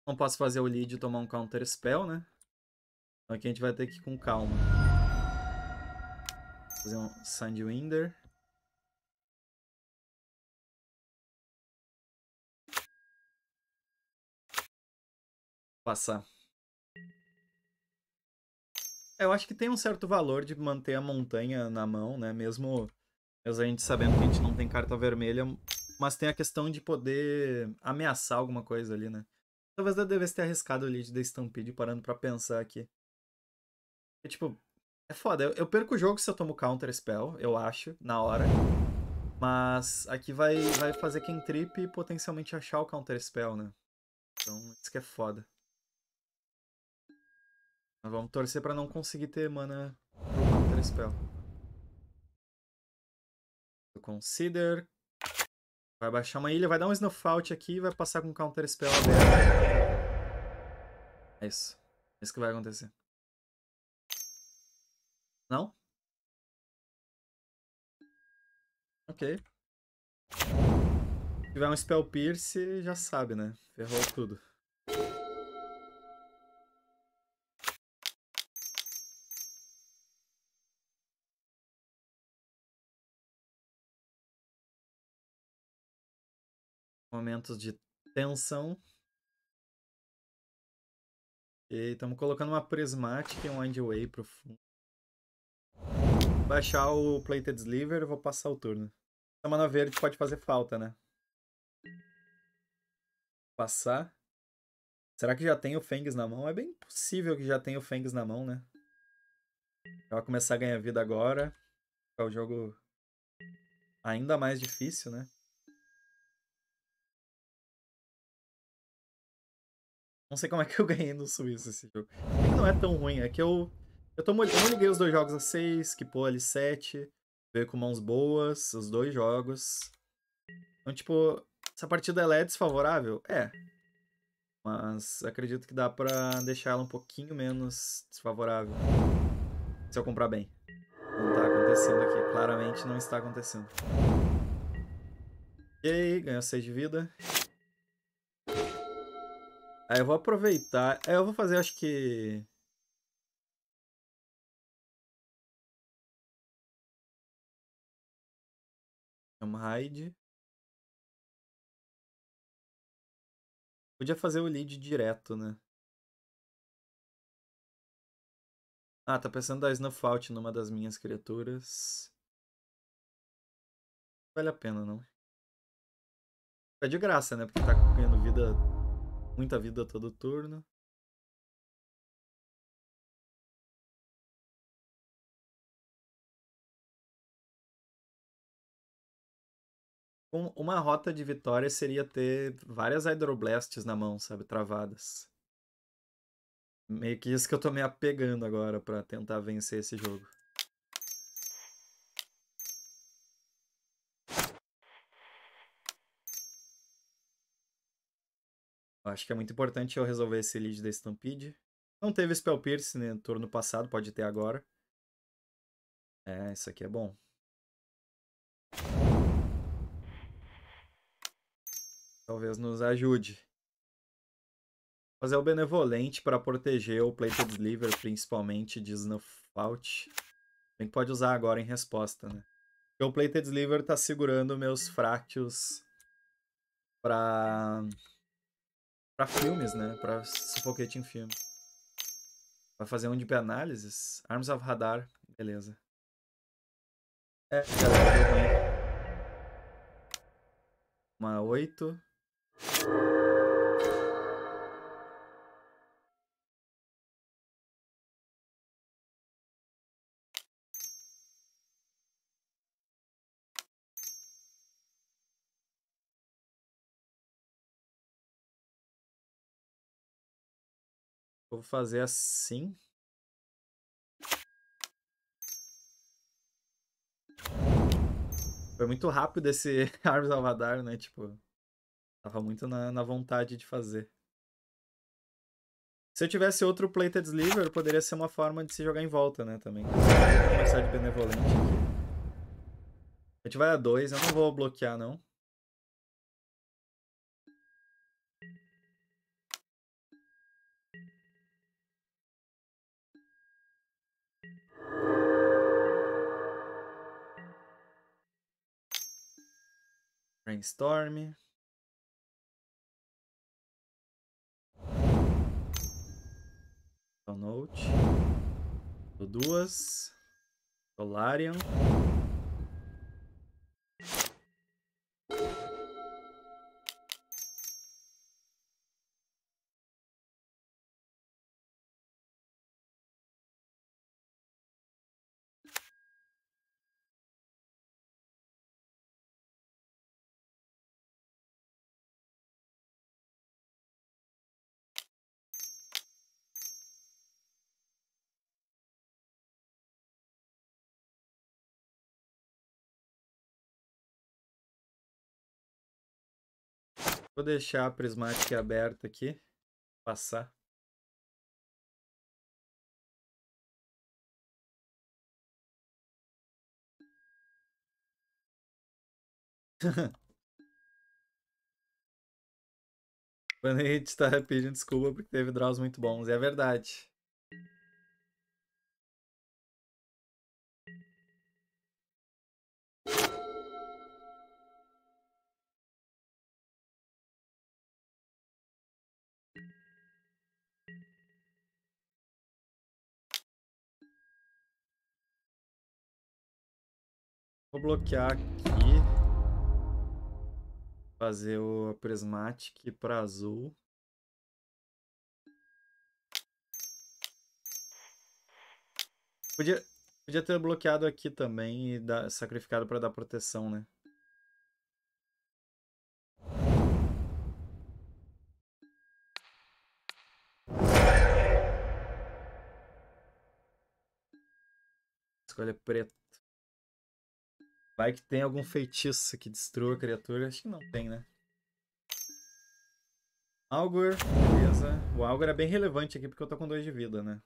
Não posso fazer o lead e tomar um counter spell, né? Aqui a gente vai ter que ir com calma. Fazer um Sandwinder. Passar. Eu acho que tem um certo valor de manter a montanha na mão, né? Mesmo, mesmo a gente sabendo que a gente não tem carta vermelha, mas tem a questão de poder ameaçar alguma coisa ali, né? Talvez eu devesse ter arriscado o lead da Stampede parando para pensar aqui. É tipo, é foda. Eu, eu, perco o jogo se eu tomo counter spell, eu acho, na hora. Mas aqui vai, vai fazer quem trip e potencialmente achar o counter spell, né? Então, isso que é foda. Mas vamos torcer pra não conseguir ter mana pro counter spell. consider. Vai baixar uma ilha, vai dar um snuff aqui e vai passar com counter spell aberto. É isso. É isso que vai acontecer. Não? Ok. Se tiver um Spell Pierce, já sabe, né? Ferrou tudo.
Momentos de tensão.
E estamos colocando uma prismática e um Endway pro fundo baixar o Plated Sliver, eu vou passar o turno. A mana verde pode fazer falta, né? Passar. Será que já tem o Fengs na mão? É bem possível que já tenha o Fengs na mão, né? Já vai começar a ganhar vida agora. É o jogo ainda mais difícil, né? Não sei como é que eu [laughs] ganhei no Suíço esse jogo. É não é tão ruim, é que eu eu, tô, eu não liguei os dois jogos a 6, que pô ali 7. Veio com mãos boas, os dois jogos. Então, tipo, essa partida ela é desfavorável? É. Mas acredito que dá pra deixar ela um pouquinho menos desfavorável. Se eu comprar bem. Não tá acontecendo aqui. Claramente não está acontecendo. E aí, ganhou 6 de vida. Aí eu vou aproveitar. É, eu vou fazer, acho que...
É Amhide. Podia fazer o lead direto, né? Ah, tá pensando dar Snuff Out
numa das minhas criaturas. Vale a pena, não. É de graça, né? Porque tá ganhando vida, muita vida todo turno. Um, uma rota de vitória seria ter várias Hydroblasts na mão, sabe? Travadas. Meio que isso que eu tô me apegando agora para tentar vencer esse jogo. Acho que é muito importante eu resolver esse lead da Stampede. Não teve Spell Pierce no né, turno passado, pode ter agora. É, isso aqui é bom. talvez nos ajude. Fazer o benevolente para proteger o Plated Sliver, principalmente de Snuffout. Bem que pode usar agora em resposta, né? Porque o Plated Sliver tá segurando meus fractos pra... pra filmes, né? Pra sufoquete em filme. Vai fazer um de análises? Arms of Radar. Beleza. É, galera, Uma 8. Vou fazer assim. Foi muito rápido esse Arms [laughs] Alvadar, né? Tipo, Tava muito na, na vontade de fazer. Se eu tivesse outro Plated Sliver, poderia ser uma forma de se jogar em volta, né, também. começar de benevolente A gente vai a dois, eu não vou bloquear, não. Brainstorm. Note. Duas. Solarium.
Vou deixar a prismática aberta aqui. Passar. [laughs]
gente está pedindo desculpa porque teve draws muito bons. É verdade. Vou bloquear aqui. Fazer o Prismatic para azul. Podia, podia ter bloqueado aqui também e dar, sacrificado para dar proteção, né? Escolha preto. Vai que tem algum feitiço que destrua a criatura. Acho que não tem, né? Algor, beleza. O Algor é bem relevante aqui porque eu tô com dois de vida, né?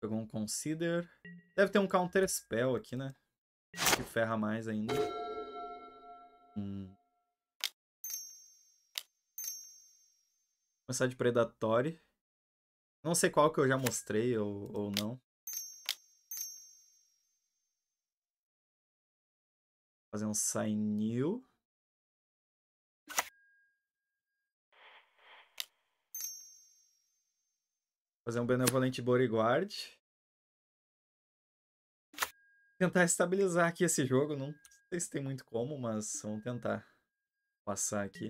Pegou um Consider. Deve ter um Counter Spell aqui, né? Que ferra mais ainda. Hum. começar de Predatory. Não sei qual que eu já mostrei ou, ou não. fazer um sign new. Fazer um benevolente bodyguard. Tentar estabilizar aqui esse jogo. Não sei se tem muito como, mas vamos tentar passar aqui.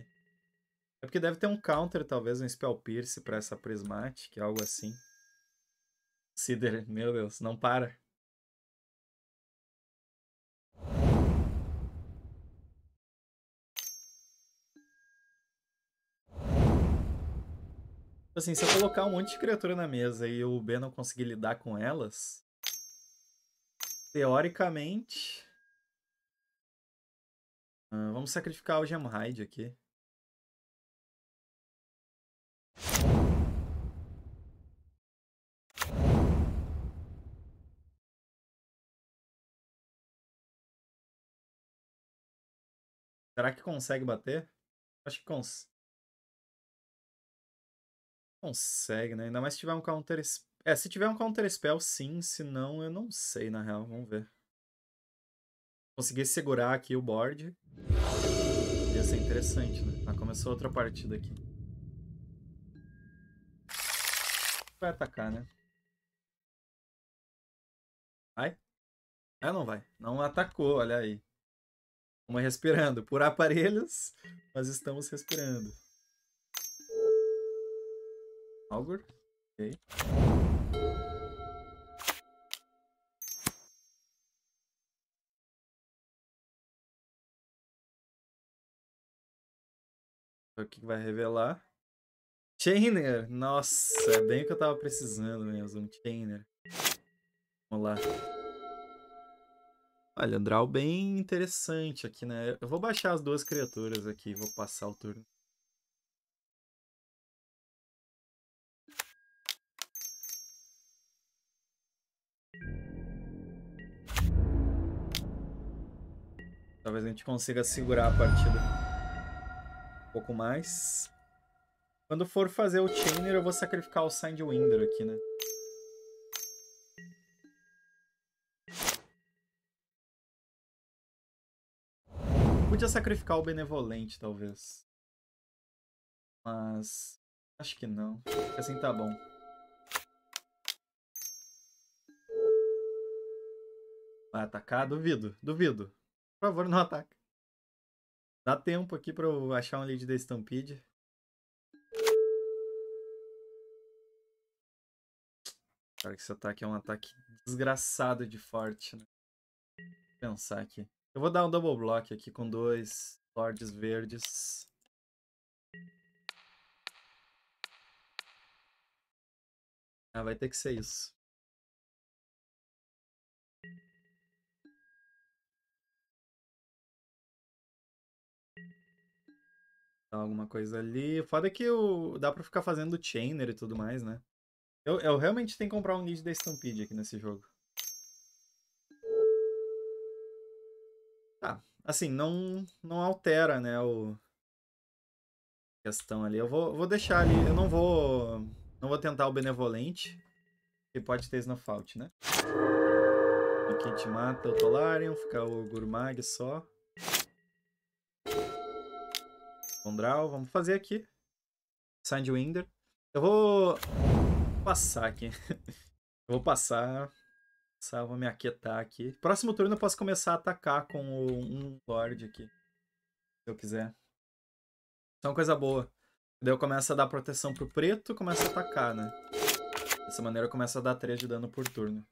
É porque deve ter um counter, talvez, um spell pierce para essa prismatic, algo assim. Cider, meu Deus, não para. Tipo assim, se eu colocar um monte de criatura na mesa e o B não conseguir lidar com elas, teoricamente... Uh, vamos sacrificar o Gemhide aqui.
Será que consegue bater? Acho que consegue.
Consegue, né? Ainda mais se tiver um counter. É, se tiver um counter spell, sim. Se não, eu não sei, na real. Vamos ver. Consegui segurar aqui o board. Ia ser interessante, né? Ah, começou outra partida aqui. Vai atacar, né? Vai? Ah, não vai. Não atacou, olha aí. Estamos respirando por aparelhos, mas estamos respirando. Augur. Ok.
Então, o que vai revelar?
Chainer! Nossa, é bem o que eu tava precisando mesmo. Chainer. Vamos lá. Olha, um draw bem interessante aqui, né? Eu vou baixar as duas criaturas aqui, e vou passar o turno Talvez a gente consiga segurar a partida um pouco mais. Quando for fazer o Chainer, eu vou sacrificar o Sandwinder aqui, né? Podia sacrificar o Benevolente, talvez. Mas... Acho que não. Assim tá bom. Vai atacar? Duvido, duvido. Por favor, não ataca. Dá tempo aqui pra eu achar um lead da Stampede. Cara, que esse ataque é um ataque desgraçado de forte, né? Vou pensar aqui. Eu vou dar um double block aqui com dois lords verdes. Ah, vai ter que ser isso. Então, alguma coisa ali. Foda é que o... dá pra ficar fazendo chainer e tudo mais, né? Eu, eu realmente tenho que comprar um lead da Stampede aqui nesse jogo. Tá, assim, não, não altera, né, o... Questão ali. Eu vou, vou deixar ali, eu não vou... Não vou tentar o Benevolente, que pode ter Snowfault, né? Aqui a gente mata é o Tolarion, fica o Gurmag só. Tundral. Vamos fazer aqui. Sandwinder. Eu vou passar aqui. [laughs] eu vou passar. Vou me aquietar aqui. Próximo turno eu posso começar a atacar com o, um Lorde aqui. Se eu quiser. Então, coisa boa. Daí eu começo a dar proteção pro preto, começo a atacar, né? Dessa maneira eu começo a dar 3 de dano por turno.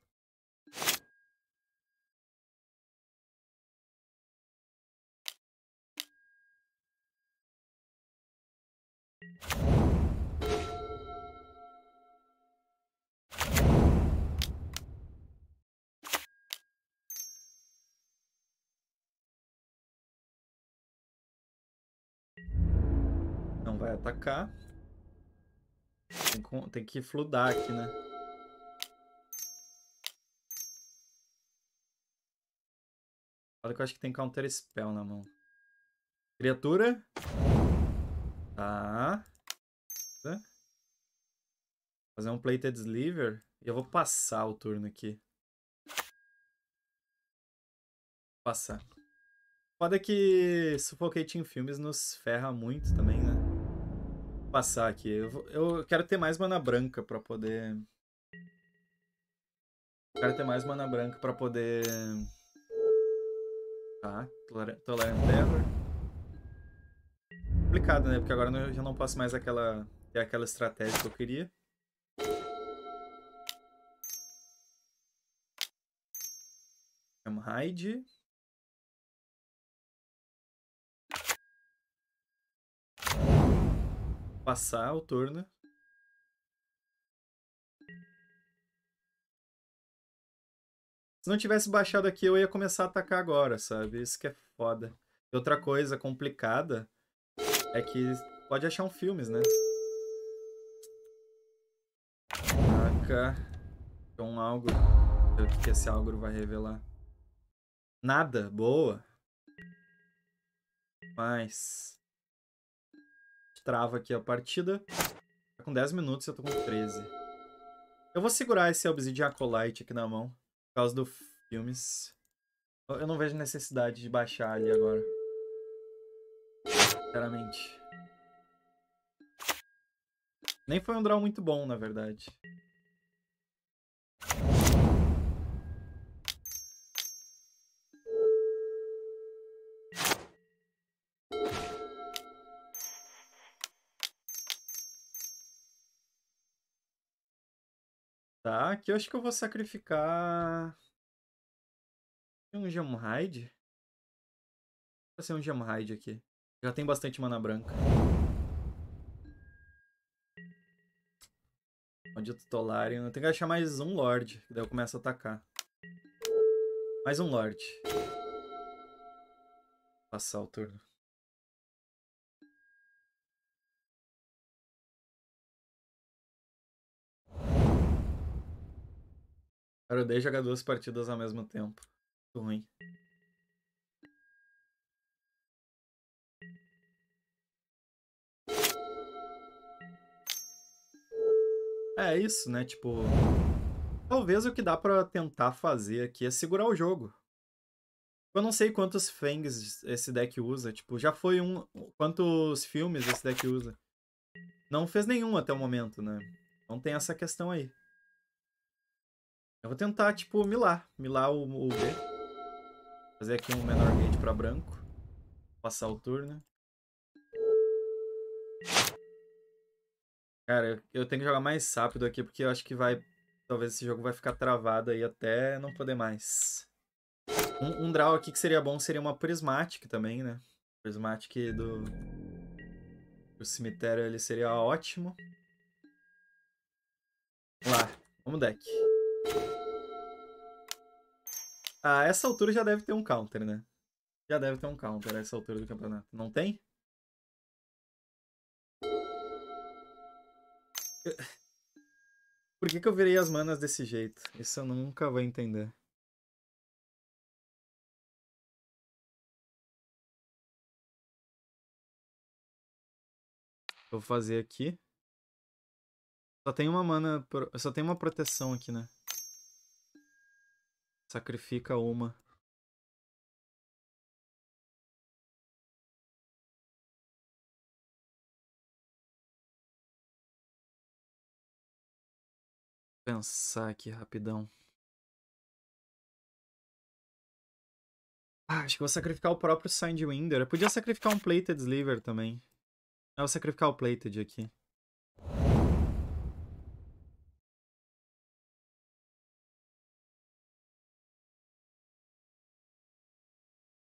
cá. Tem, que, tem que fludar aqui, né? Olha que eu acho que tem Counter Spell na mão. Criatura. Tá. tá. Fazer um Plated Sliver. E eu vou passar o turno aqui. Passar. Foda que Suffocating Filmes nos ferra muito também, né? passar aqui. Eu, eu quero ter mais mana branca para poder. Eu quero ter mais mana branca para poder. Tá, Tolerant Terror. Complicado, né? Porque agora eu já não posso mais aquela, ter aquela estratégia que eu queria. Hide. passar o turno. Se não tivesse baixado aqui, eu ia começar a atacar agora, sabe? Isso que é foda. E outra coisa complicada é que pode achar um filmes, né? Atacar. Um então, algo. O que, que esse algo vai revelar? Nada. Boa. Mas trava aqui a partida. Tá com 10 minutos eu tô com 13. Eu vou segurar esse Obsidian Acolyte aqui na mão. Por causa do filmes. Eu não vejo necessidade de baixar ali agora. Sinceramente. Nem foi um draw muito bom, na verdade. Tá, aqui eu acho que eu vou sacrificar. Um Gemhide? Vai ser um Gemhide aqui. Já tem bastante mana branca. Maldito Tolarian. Eu tenho que achar mais um Lorde, daí eu começo a atacar. Mais um Lorde. Passar o turno. Cara, eu dei jogar duas partidas ao mesmo tempo. Muito ruim. É isso, né? Tipo, talvez o que dá para tentar fazer aqui é segurar o jogo. Eu não sei quantos fangs esse deck usa, tipo, já foi um... Quantos filmes esse deck usa. Não fez nenhum até o momento, né? Então tem essa questão aí. Eu vou tentar, tipo, milar. Milar o, o B. Fazer aqui um menor gate pra branco. Passar o turno. Cara, eu tenho que jogar mais rápido aqui, porque eu acho que vai... Talvez esse jogo vai ficar travado aí até não poder mais. Um, um draw aqui que seria bom seria uma Prismatic também, né? Prismatic do... O cemitério ele seria ótimo. Vamos lá, vamos deck. A ah, essa altura já deve ter um counter, né? Já deve ter um counter a essa altura do campeonato. Não tem? Por que, que eu virei as manas desse jeito? Isso eu nunca vou entender. Vou fazer aqui. Só tem uma mana... Pro... Só tem uma proteção aqui, né? Sacrifica uma.
Pensar aqui rapidão.
Ah, acho que vou sacrificar o próprio Signed Winder. Eu podia sacrificar um Plated Sliver também. Eu vou sacrificar o Plated aqui.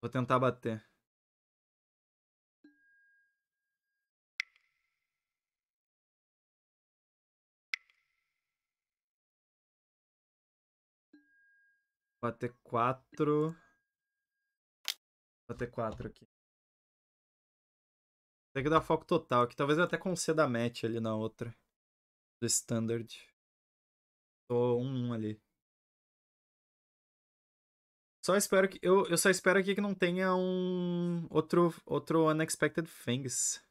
Vou tentar bater.
Bater quatro. Bater quatro aqui. Tem que dar foco total aqui. Talvez eu até conceda a match ali na outra. Do standard. Tô um, um ali. Só espero que. Eu, eu só espero aqui que não tenha um. Outro, outro Unexpected Fangs.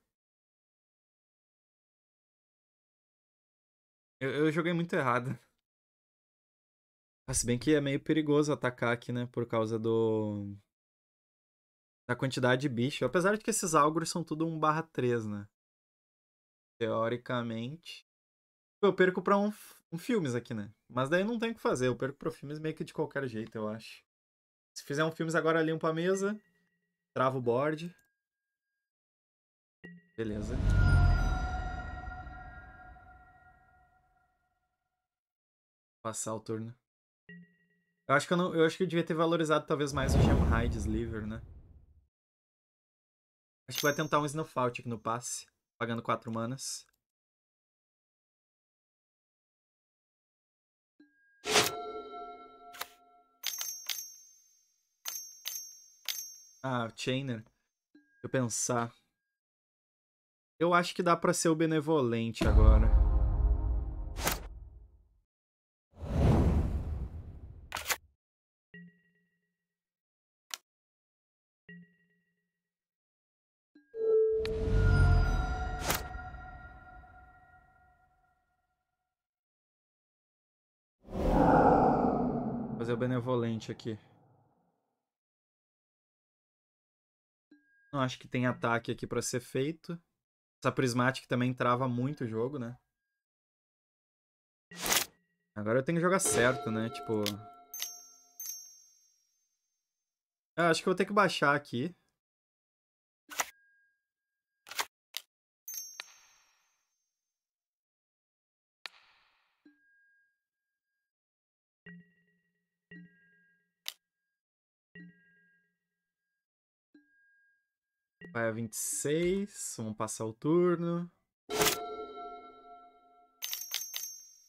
Eu, eu joguei muito errado. Ah, se bem que é meio perigoso atacar aqui, né? Por causa do. Da quantidade de bicho. Apesar de que esses algos são tudo 1/3, né? Teoricamente. Eu perco pra um, um filmes aqui, né? Mas daí não tem o que fazer. Eu perco pro filmes meio que de qualquer jeito, eu acho. Se fizer um filmes agora, limpo a mesa. Trava o board. Beleza. Passar o turno. Eu acho que eu, não, eu acho que eu devia ter valorizado talvez mais o Shanghai Sliver, né? Acho que vai tentar um Snowfault aqui no passe, pagando 4 manas. Ah, Chainer. Deixa eu pensar. Eu acho que dá pra ser o benevolente agora. Vou fazer o benevolente aqui. Não acho que tem ataque aqui para ser feito. Essa prismática também trava muito o jogo, né? Agora eu tenho que jogar certo, né? Tipo... Eu ah, acho que eu vou ter que baixar aqui. Vai a 26. Vamos passar o turno.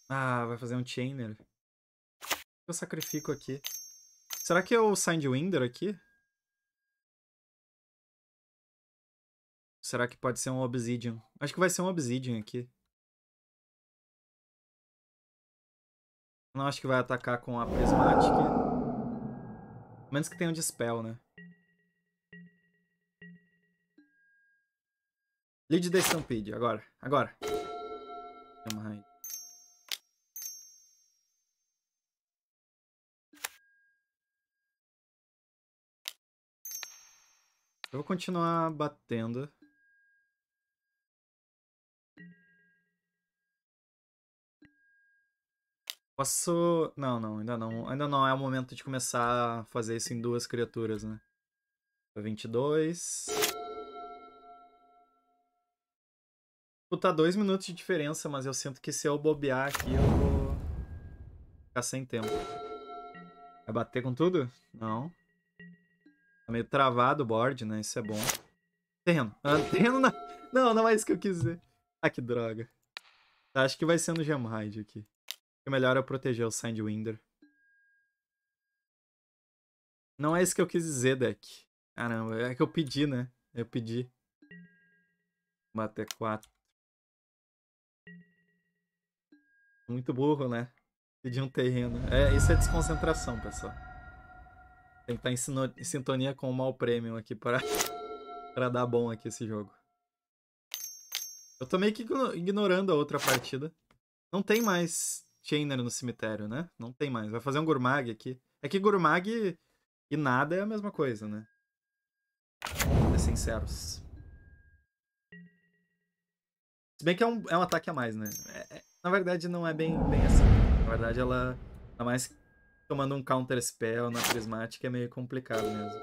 Ah, vai fazer um Chainer. Eu sacrifico aqui. Será que é o Sandwinder aqui? Será que pode ser um Obsidian? Acho que vai ser um Obsidian aqui. Não acho que vai atacar com a Prismatic. A menos que tenha um Dispel, né? Lead da Stampede, agora. Agora. Eu vou continuar batendo. Posso... Não, não, ainda não. Ainda não é o momento de começar a fazer isso em duas criaturas, né? 22... Puta, tipo, tá dois minutos de diferença, mas eu sinto que se eu bobear aqui, eu vou ficar sem tempo. Vai bater com tudo? Não. Tá meio travado o board, né? Isso é bom. Terreno. Ah, [laughs] terreno não. Não, não é isso que eu quis dizer. Ah, que droga. Acho que vai ser no sendo Gemhide aqui. O é melhor é proteger o Sandwinder. Não é isso que eu quis dizer, deck. Caramba, é que eu pedi, né? Eu pedi. Bater 4. Muito burro, né? Pedir um terreno. É, isso é desconcentração, pessoal. Tem que estar em, sino... em sintonia com o mal premium aqui para [laughs] para dar bom aqui esse jogo. Eu tô meio que ignorando a outra partida. Não tem mais Chainer no cemitério, né? Não tem mais. Vai fazer um Gurmag aqui. É que Gurmag e nada é a mesma coisa, né? Vamos ser sinceros. Se bem que é um, é um ataque a mais, né? é... é na verdade, não é bem, bem assim. Na verdade, ela tá mais tomando um counter spell na prismática, é meio complicado mesmo.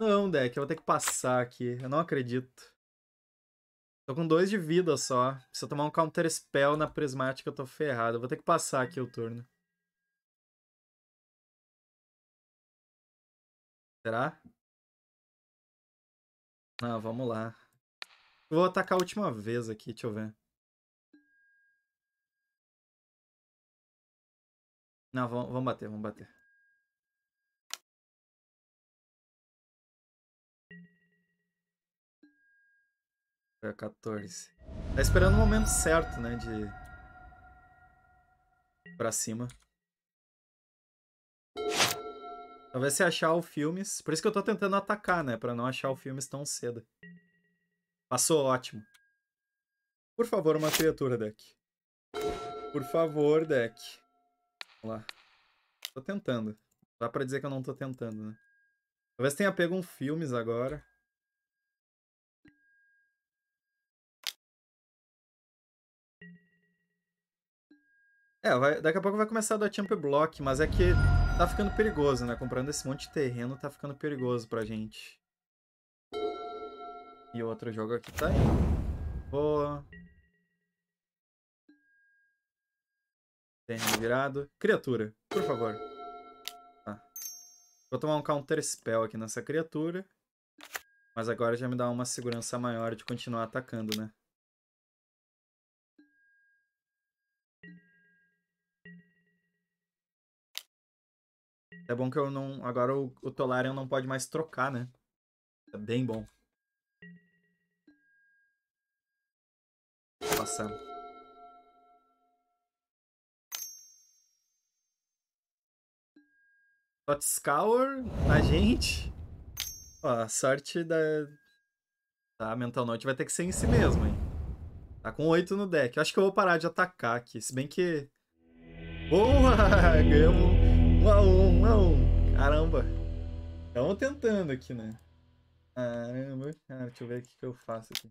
Não, deck, eu vou ter que passar aqui. Eu não acredito. Tô com dois de vida só. Se eu tomar um counter spell na prismática, eu tô ferrado. Eu vou ter que passar aqui o turno.
Será? Ah, vamos lá. Eu vou atacar a última vez aqui, deixa eu ver. Não, vamos, vamos bater, vamos bater.
Foi a 14. Tá esperando o momento certo, né? De. Pra cima. Talvez se achar o filmes. Por isso que eu tô tentando atacar, né? Pra não achar o filmes tão cedo. Passou ótimo. Por favor, uma criatura, deck. Por favor, deck. Vamos lá. Tô tentando. Dá pra dizer que eu não tô tentando, né? Talvez tenha pego um filmes agora. É, vai, daqui a pouco vai começar a dar champ block, mas é que tá ficando perigoso, né? Comprando esse monte de terreno tá ficando perigoso pra gente. E outro jogo aqui tá aí. Boa. TN virado. Criatura, por favor. Tá. Vou tomar um counter spell aqui nessa criatura. Mas agora já me dá uma segurança maior de continuar atacando, né? É bom que eu não. Agora o, o Tolarian não pode mais trocar, né? É bem bom. Passar. Totscour, na gente. Ó, a sorte da. Tá, Mental Note vai ter que ser em si mesmo, hein? Tá com 8 no deck. Eu acho que eu vou parar de atacar aqui. Se bem que. Boa! [laughs] Ganhamos 1 a 1 1 a 1 Caramba! Estamos tentando aqui, né? Caramba, cara, deixa eu ver o que eu faço aqui.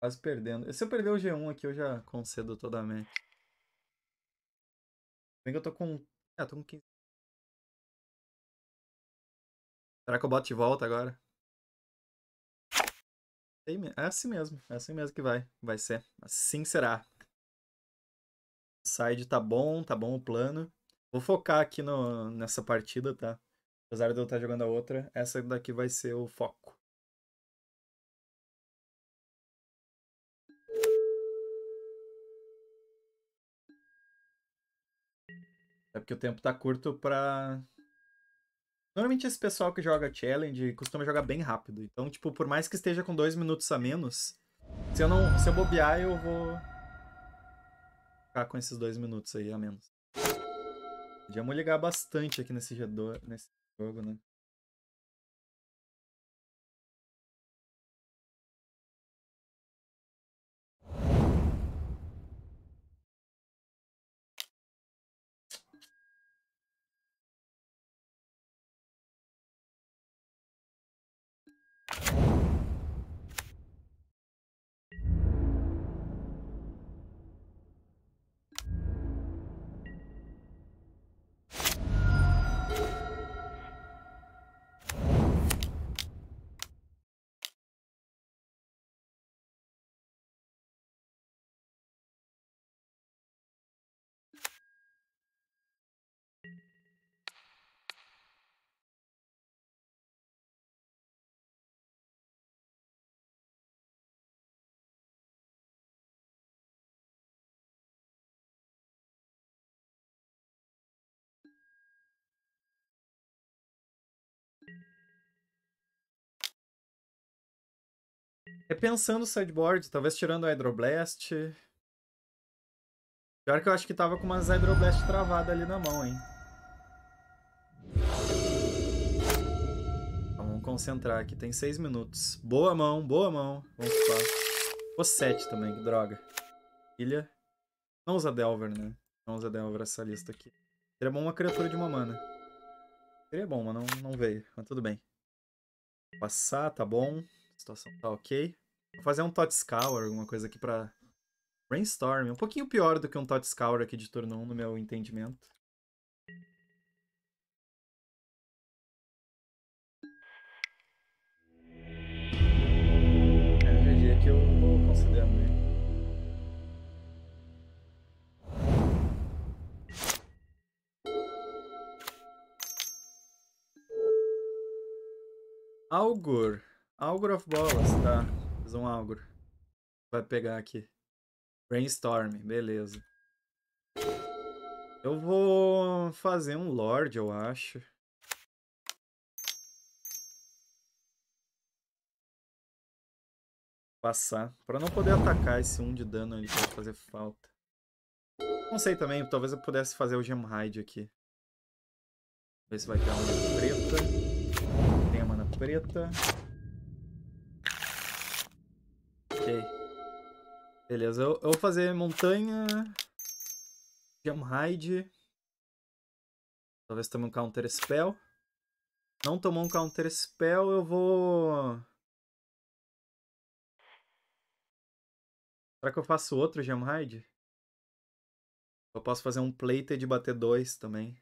Quase perdendo. Se eu perder o G1 aqui, eu já concedo toda a Se
Bem que eu tô com ah, tô com 15. Será que eu
boto de volta agora? É assim mesmo, é assim mesmo que vai, vai ser. Assim será. O side tá bom, tá bom o plano. Vou focar aqui no, nessa partida, tá? Apesar de eu estar jogando a outra, essa daqui vai ser o foco. porque o tempo tá curto pra. Normalmente esse pessoal que joga challenge costuma jogar bem rápido. Então, tipo, por mais que esteja com dois minutos a menos, se eu não. Se eu bobear, eu vou. Ficar com esses dois minutos aí a menos. Podíamos ligar bastante aqui nesse, nesse jogo, né? É pensando sideboard, talvez tirando a Hydroblast. Pior que eu acho que tava com umas Hydroblast travada ali na mão, hein. Então, vamos concentrar aqui, tem 6 minutos. Boa mão, boa mão. Vamos lá. O 7 também, que droga. Ilha. Não usa Delver, né? Não usa Delver essa lista aqui. Seria bom uma criatura de uma mana. Seria bom, mas não, não veio. Mas tudo bem. Passar, tá bom situação. Tá ok. Vou fazer um Tot Scour, alguma coisa aqui pra Brainstorm. Um pouquinho pior do que um Tot Scour aqui de turno 1, no meu entendimento. É, GG que eu vou considerar a Algor. Augur of Bolas, tá. Fiz um Augur. Vai pegar aqui. Brainstorm, beleza. Eu vou fazer um Lord, eu acho. Passar. Pra não poder atacar esse 1 um de dano ali, vai fazer falta. Não sei também, talvez eu pudesse fazer o Hide aqui. Ver se vai ter uma preta. Tem a mana preta. Beleza, eu, eu vou fazer montanha. Jam Hide. Talvez tome um Counter Spell. Não tomou um Counter Spell, eu vou... Será que eu faço outro Gem Hide? Eu posso fazer um Plated e bater dois também.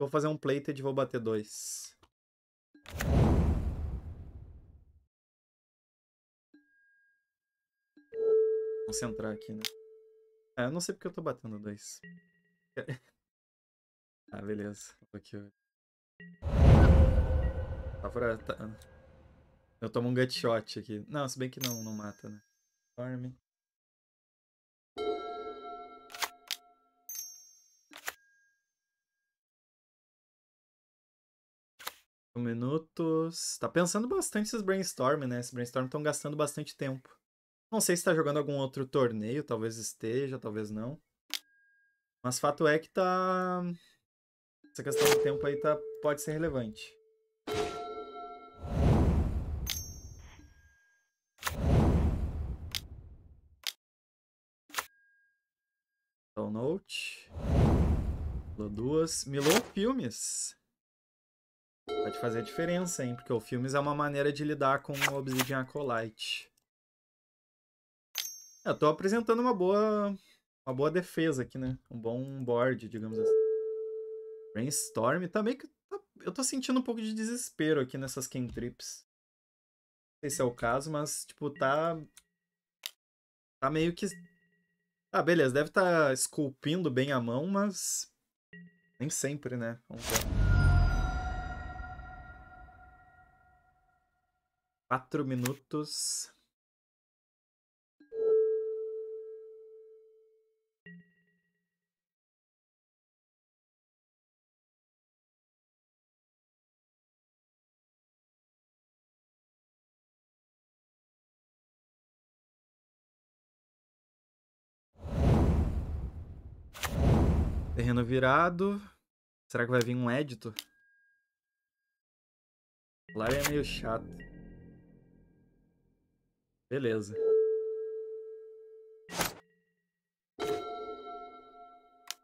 Vou fazer um Plated e vou bater dois. concentrar aqui, né? Ah, eu não sei porque eu tô batendo dois. [laughs] ah, beleza. Tô aqui Tá pra... Tá... Eu tomo um gutshot aqui. Não, se bem que não, não mata, né? Farm. Minutos. Tá pensando bastante esses brainstorm, né? Esses brainstorm estão gastando bastante tempo. Não sei se tá jogando algum outro torneio, talvez esteja, talvez não. Mas fato é que tá. Essa questão do tempo aí tá... pode ser relevante. Note. Milou duas. Milou filmes. Pode fazer a diferença, hein? Porque o filmes é uma maneira de lidar com o Obsidian Acolyte. É, eu tô apresentando uma boa, uma boa defesa aqui, né? Um bom board, digamos assim. Brainstorm tá meio que. Tá... Eu tô sentindo um pouco de desespero aqui nessas cantrips. Não sei se é o caso, mas, tipo, tá. Tá meio que. Ah, beleza, deve estar tá esculpindo bem a mão, mas. Nem sempre, né? Vamos ver. 4 minutos. terreno virado. Será que vai vir um édito? Lá é meio chato. Beleza.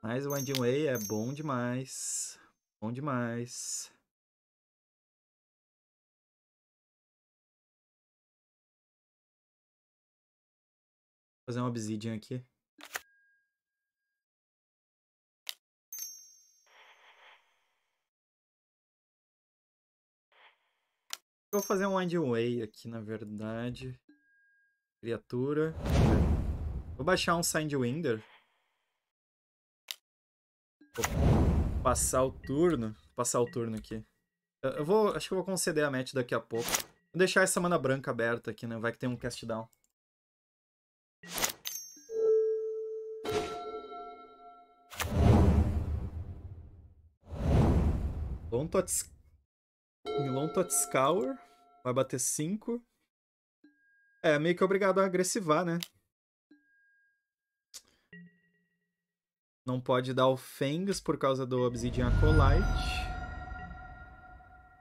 Mas o Winding Way é bom demais. Bom demais.
Vou fazer uma obsidian aqui.
Vou fazer um Windway aqui, na verdade. Criatura. Vou baixar um Sandwinder. Vou passar o turno. Vou passar o turno aqui. Eu vou, acho que eu vou conceder a match daqui a pouco. Vou deixar essa mana branca aberta aqui, né? Vai que tem um cast down. Bom Tots Milon Totskaur. Vai bater 5. É, meio que obrigado a agressivar, né? Não pode dar o Fengs por causa do Obsidian Acolyte.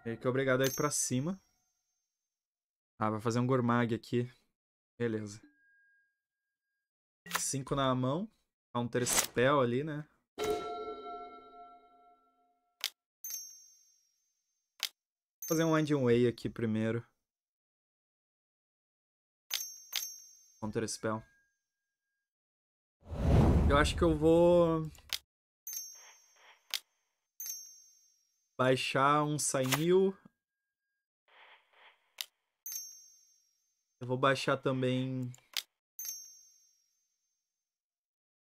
Meio que obrigado a ir pra cima. Ah, vai fazer um Gormag aqui. Beleza. 5 na mão. Counter Spell ali, né? fazer um end way aqui primeiro. Counter spell. Eu acho que eu vou baixar um Sainil. Eu vou baixar também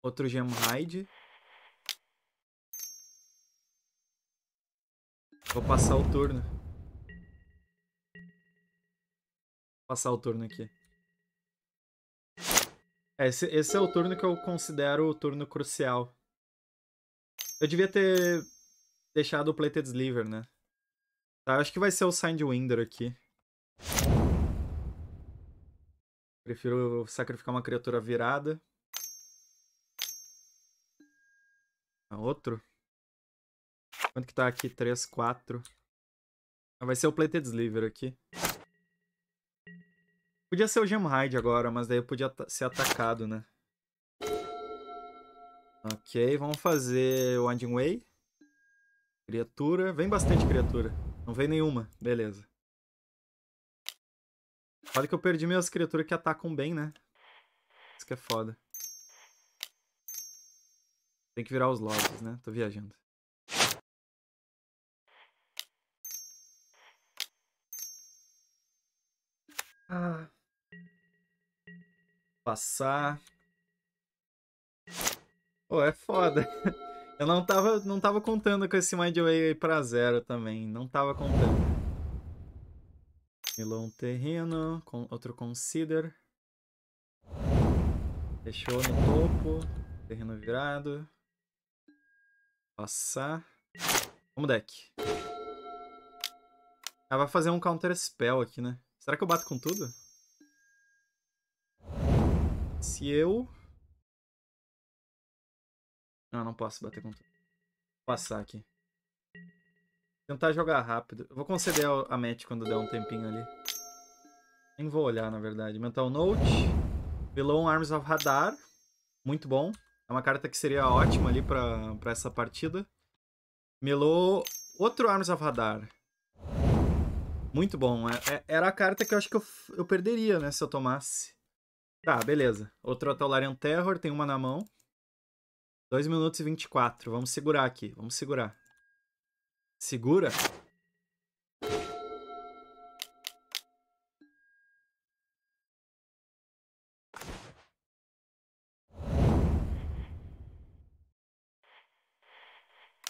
outro Gem Hide. Vou passar o turno. passar o turno aqui. É, esse, esse é o turno que eu considero o turno crucial. Eu devia ter deixado o Plated Sliver, né? Tá, acho que vai ser o Sidewinder aqui. Prefiro sacrificar uma criatura virada. Ah, outro? Quanto que tá aqui? 3, 4. Ah, vai ser o Plated Sliver aqui. Podia ser o Gemhide agora, mas daí eu podia ser atacado, né? Ok, vamos fazer o Winding Way. Criatura. Vem bastante criatura. Não vem nenhuma. Beleza. Olha que eu perdi minhas criaturas que atacam bem, né? Isso que é foda. Tem que virar os logs, né? Tô viajando. Ah... Passar. Pô, é foda. [laughs] Eu não tava, não tava contando com esse Mind away aí pra zero também. Não tava contando. Milou um terreno, com outro Consider. Fechou no topo. Terreno virado. Passar. Vamos deck. Ah, vai fazer um counter spell aqui, né? Será que eu bato com tudo? Se eu... Não, não posso bater com tudo. Vou passar aqui. Tentar jogar rápido. Eu vou conceder a match quando der um tempinho ali. Nem vou olhar, na verdade. Mental Note. Below Arms of Radar. Muito bom. É uma carta que seria ótima ali pra, pra essa partida. Melou outro Arms of Radar. Muito bom. É, é, era a carta que eu acho que eu, eu perderia, né? Se eu tomasse. Tá, beleza. Outro Atolarian Terror, tem uma na mão. 2 minutos e 24. Vamos segurar aqui, vamos segurar. Segura.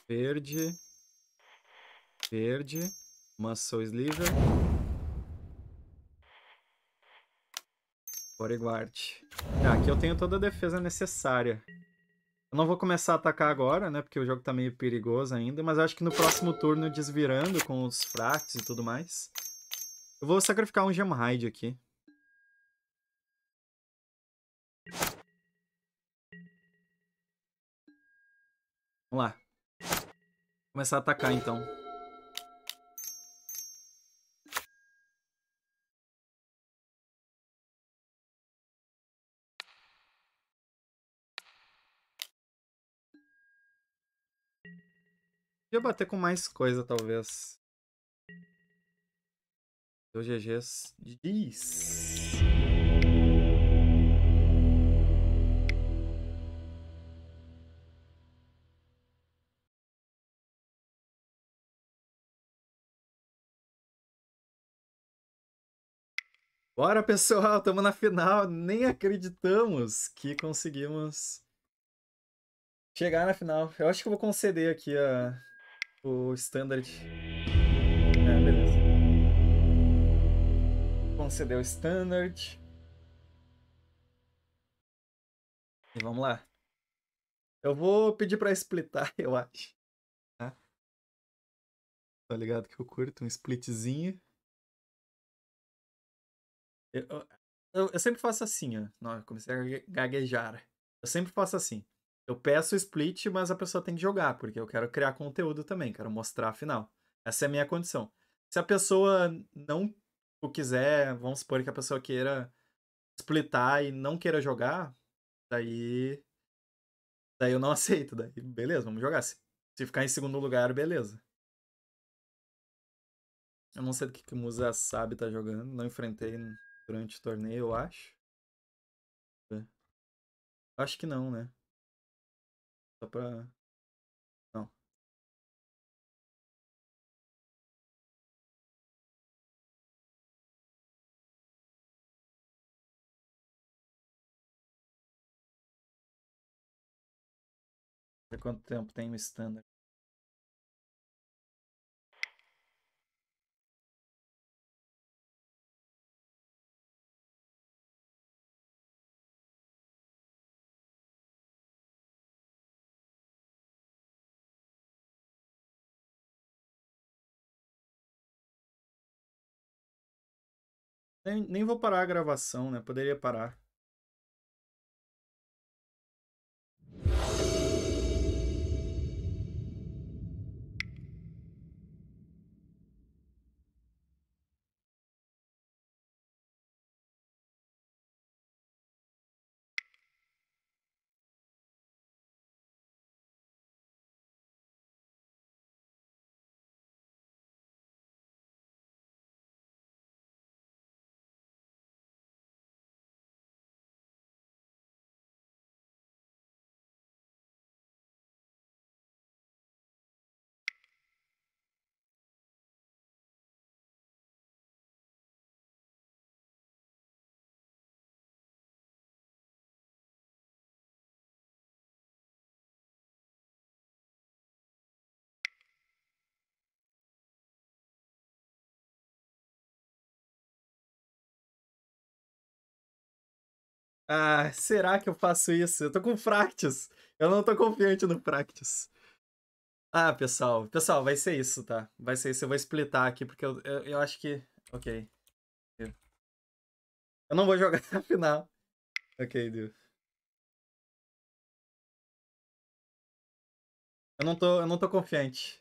Verde. Verde. Muscle Sliver. Bodyguard. Ah, aqui eu tenho toda a defesa necessária. Eu não vou começar a atacar agora, né? Porque o jogo tá meio perigoso ainda. Mas acho que no próximo turno, desvirando com os fracos e tudo mais. Eu vou sacrificar um Gem Hide aqui. Vamos lá. Começar a atacar, então. Podia bater com mais coisa, talvez. Deu GGs de diz. Bora, pessoal, estamos na final. Nem acreditamos que conseguimos chegar na final. Eu acho que eu vou conceder aqui a o tipo, standard. É, beleza. Concedeu standard. E vamos lá. Eu vou pedir para splitar, [laughs] eu acho. Tá? tá ligado que eu curto um splitzinho. Eu, eu, eu sempre faço assim, ó. Não, comecei a gaguejar. Eu sempre faço assim. Eu peço split, mas a pessoa tem que jogar, porque eu quero criar conteúdo também, quero mostrar a final. Essa é a minha condição. Se a pessoa não quiser, vamos supor que a pessoa queira splitar e não queira jogar, daí. Daí eu não [laughs] aceito. Daí, beleza, vamos jogar. Se, se ficar em segundo lugar, beleza. Eu não sei do que, que o Musa sabe tá jogando. Não enfrentei durante o torneio, eu acho. É.
Acho que não, né? Só pra. Não. Há quanto tempo tem o standard?
Nem, nem vou parar a gravação, né? Poderia parar. Ah, será que eu faço isso? Eu tô com Fractus. Eu não tô confiante no Fractus. Ah, pessoal. Pessoal, vai ser isso, tá? Vai ser isso. Eu vou splitar aqui, porque eu, eu, eu acho que... Ok. Eu não vou jogar [laughs] na final. Ok,
deu. Eu não tô, eu
não tô confiante.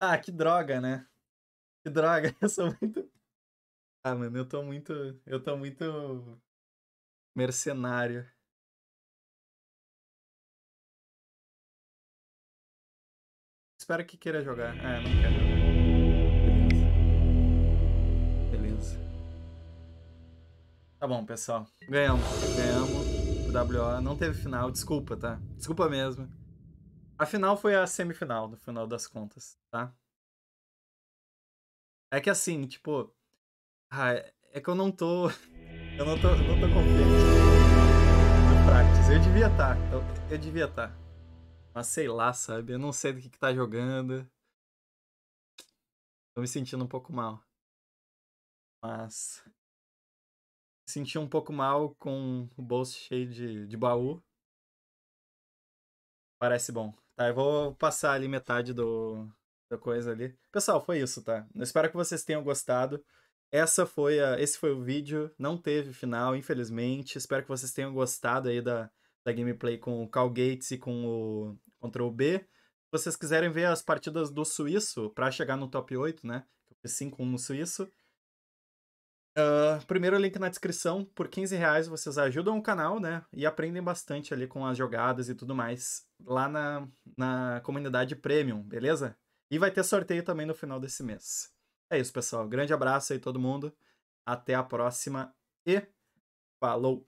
Ah, que droga, né? Que droga, [laughs] eu sou muito... Ah, mano, eu tô muito... Eu tô muito mercenário. Espero que queira jogar. Ah, não quer. jogar. Beleza. Tá bom, pessoal. Ganhamos. Ganhamos. O WO não teve final. Desculpa, tá? Desculpa mesmo. A final foi a semifinal, no final das contas, tá? É que assim, tipo. Ah, é que eu não tô. [laughs] Eu não tô, não tô confiante no Fractus. Eu devia estar. Tá, eu, eu devia estar. Tá. Mas sei lá, sabe? Eu não sei do que, que tá jogando. Tô me sentindo um pouco mal. Mas. Me senti um pouco mal com o bolso cheio de, de baú. Parece bom. Tá, eu vou passar ali metade do, da coisa ali. Pessoal, foi isso, tá? Eu espero que vocês tenham gostado essa foi a, esse foi o vídeo. Não teve final, infelizmente. Espero que vocês tenham gostado aí da, da gameplay com o Cal Gates e com o Ctrl B. Se vocês quiserem ver as partidas do suíço para chegar no top 8, né? Eu fiz 5 no suíço. Uh, primeiro link na descrição, por 15 reais vocês ajudam o canal, né? E aprendem bastante ali com as jogadas e tudo mais lá na, na comunidade premium, beleza? E vai ter sorteio também no final desse mês. É isso, pessoal. Grande abraço aí, todo mundo. Até a próxima e falou!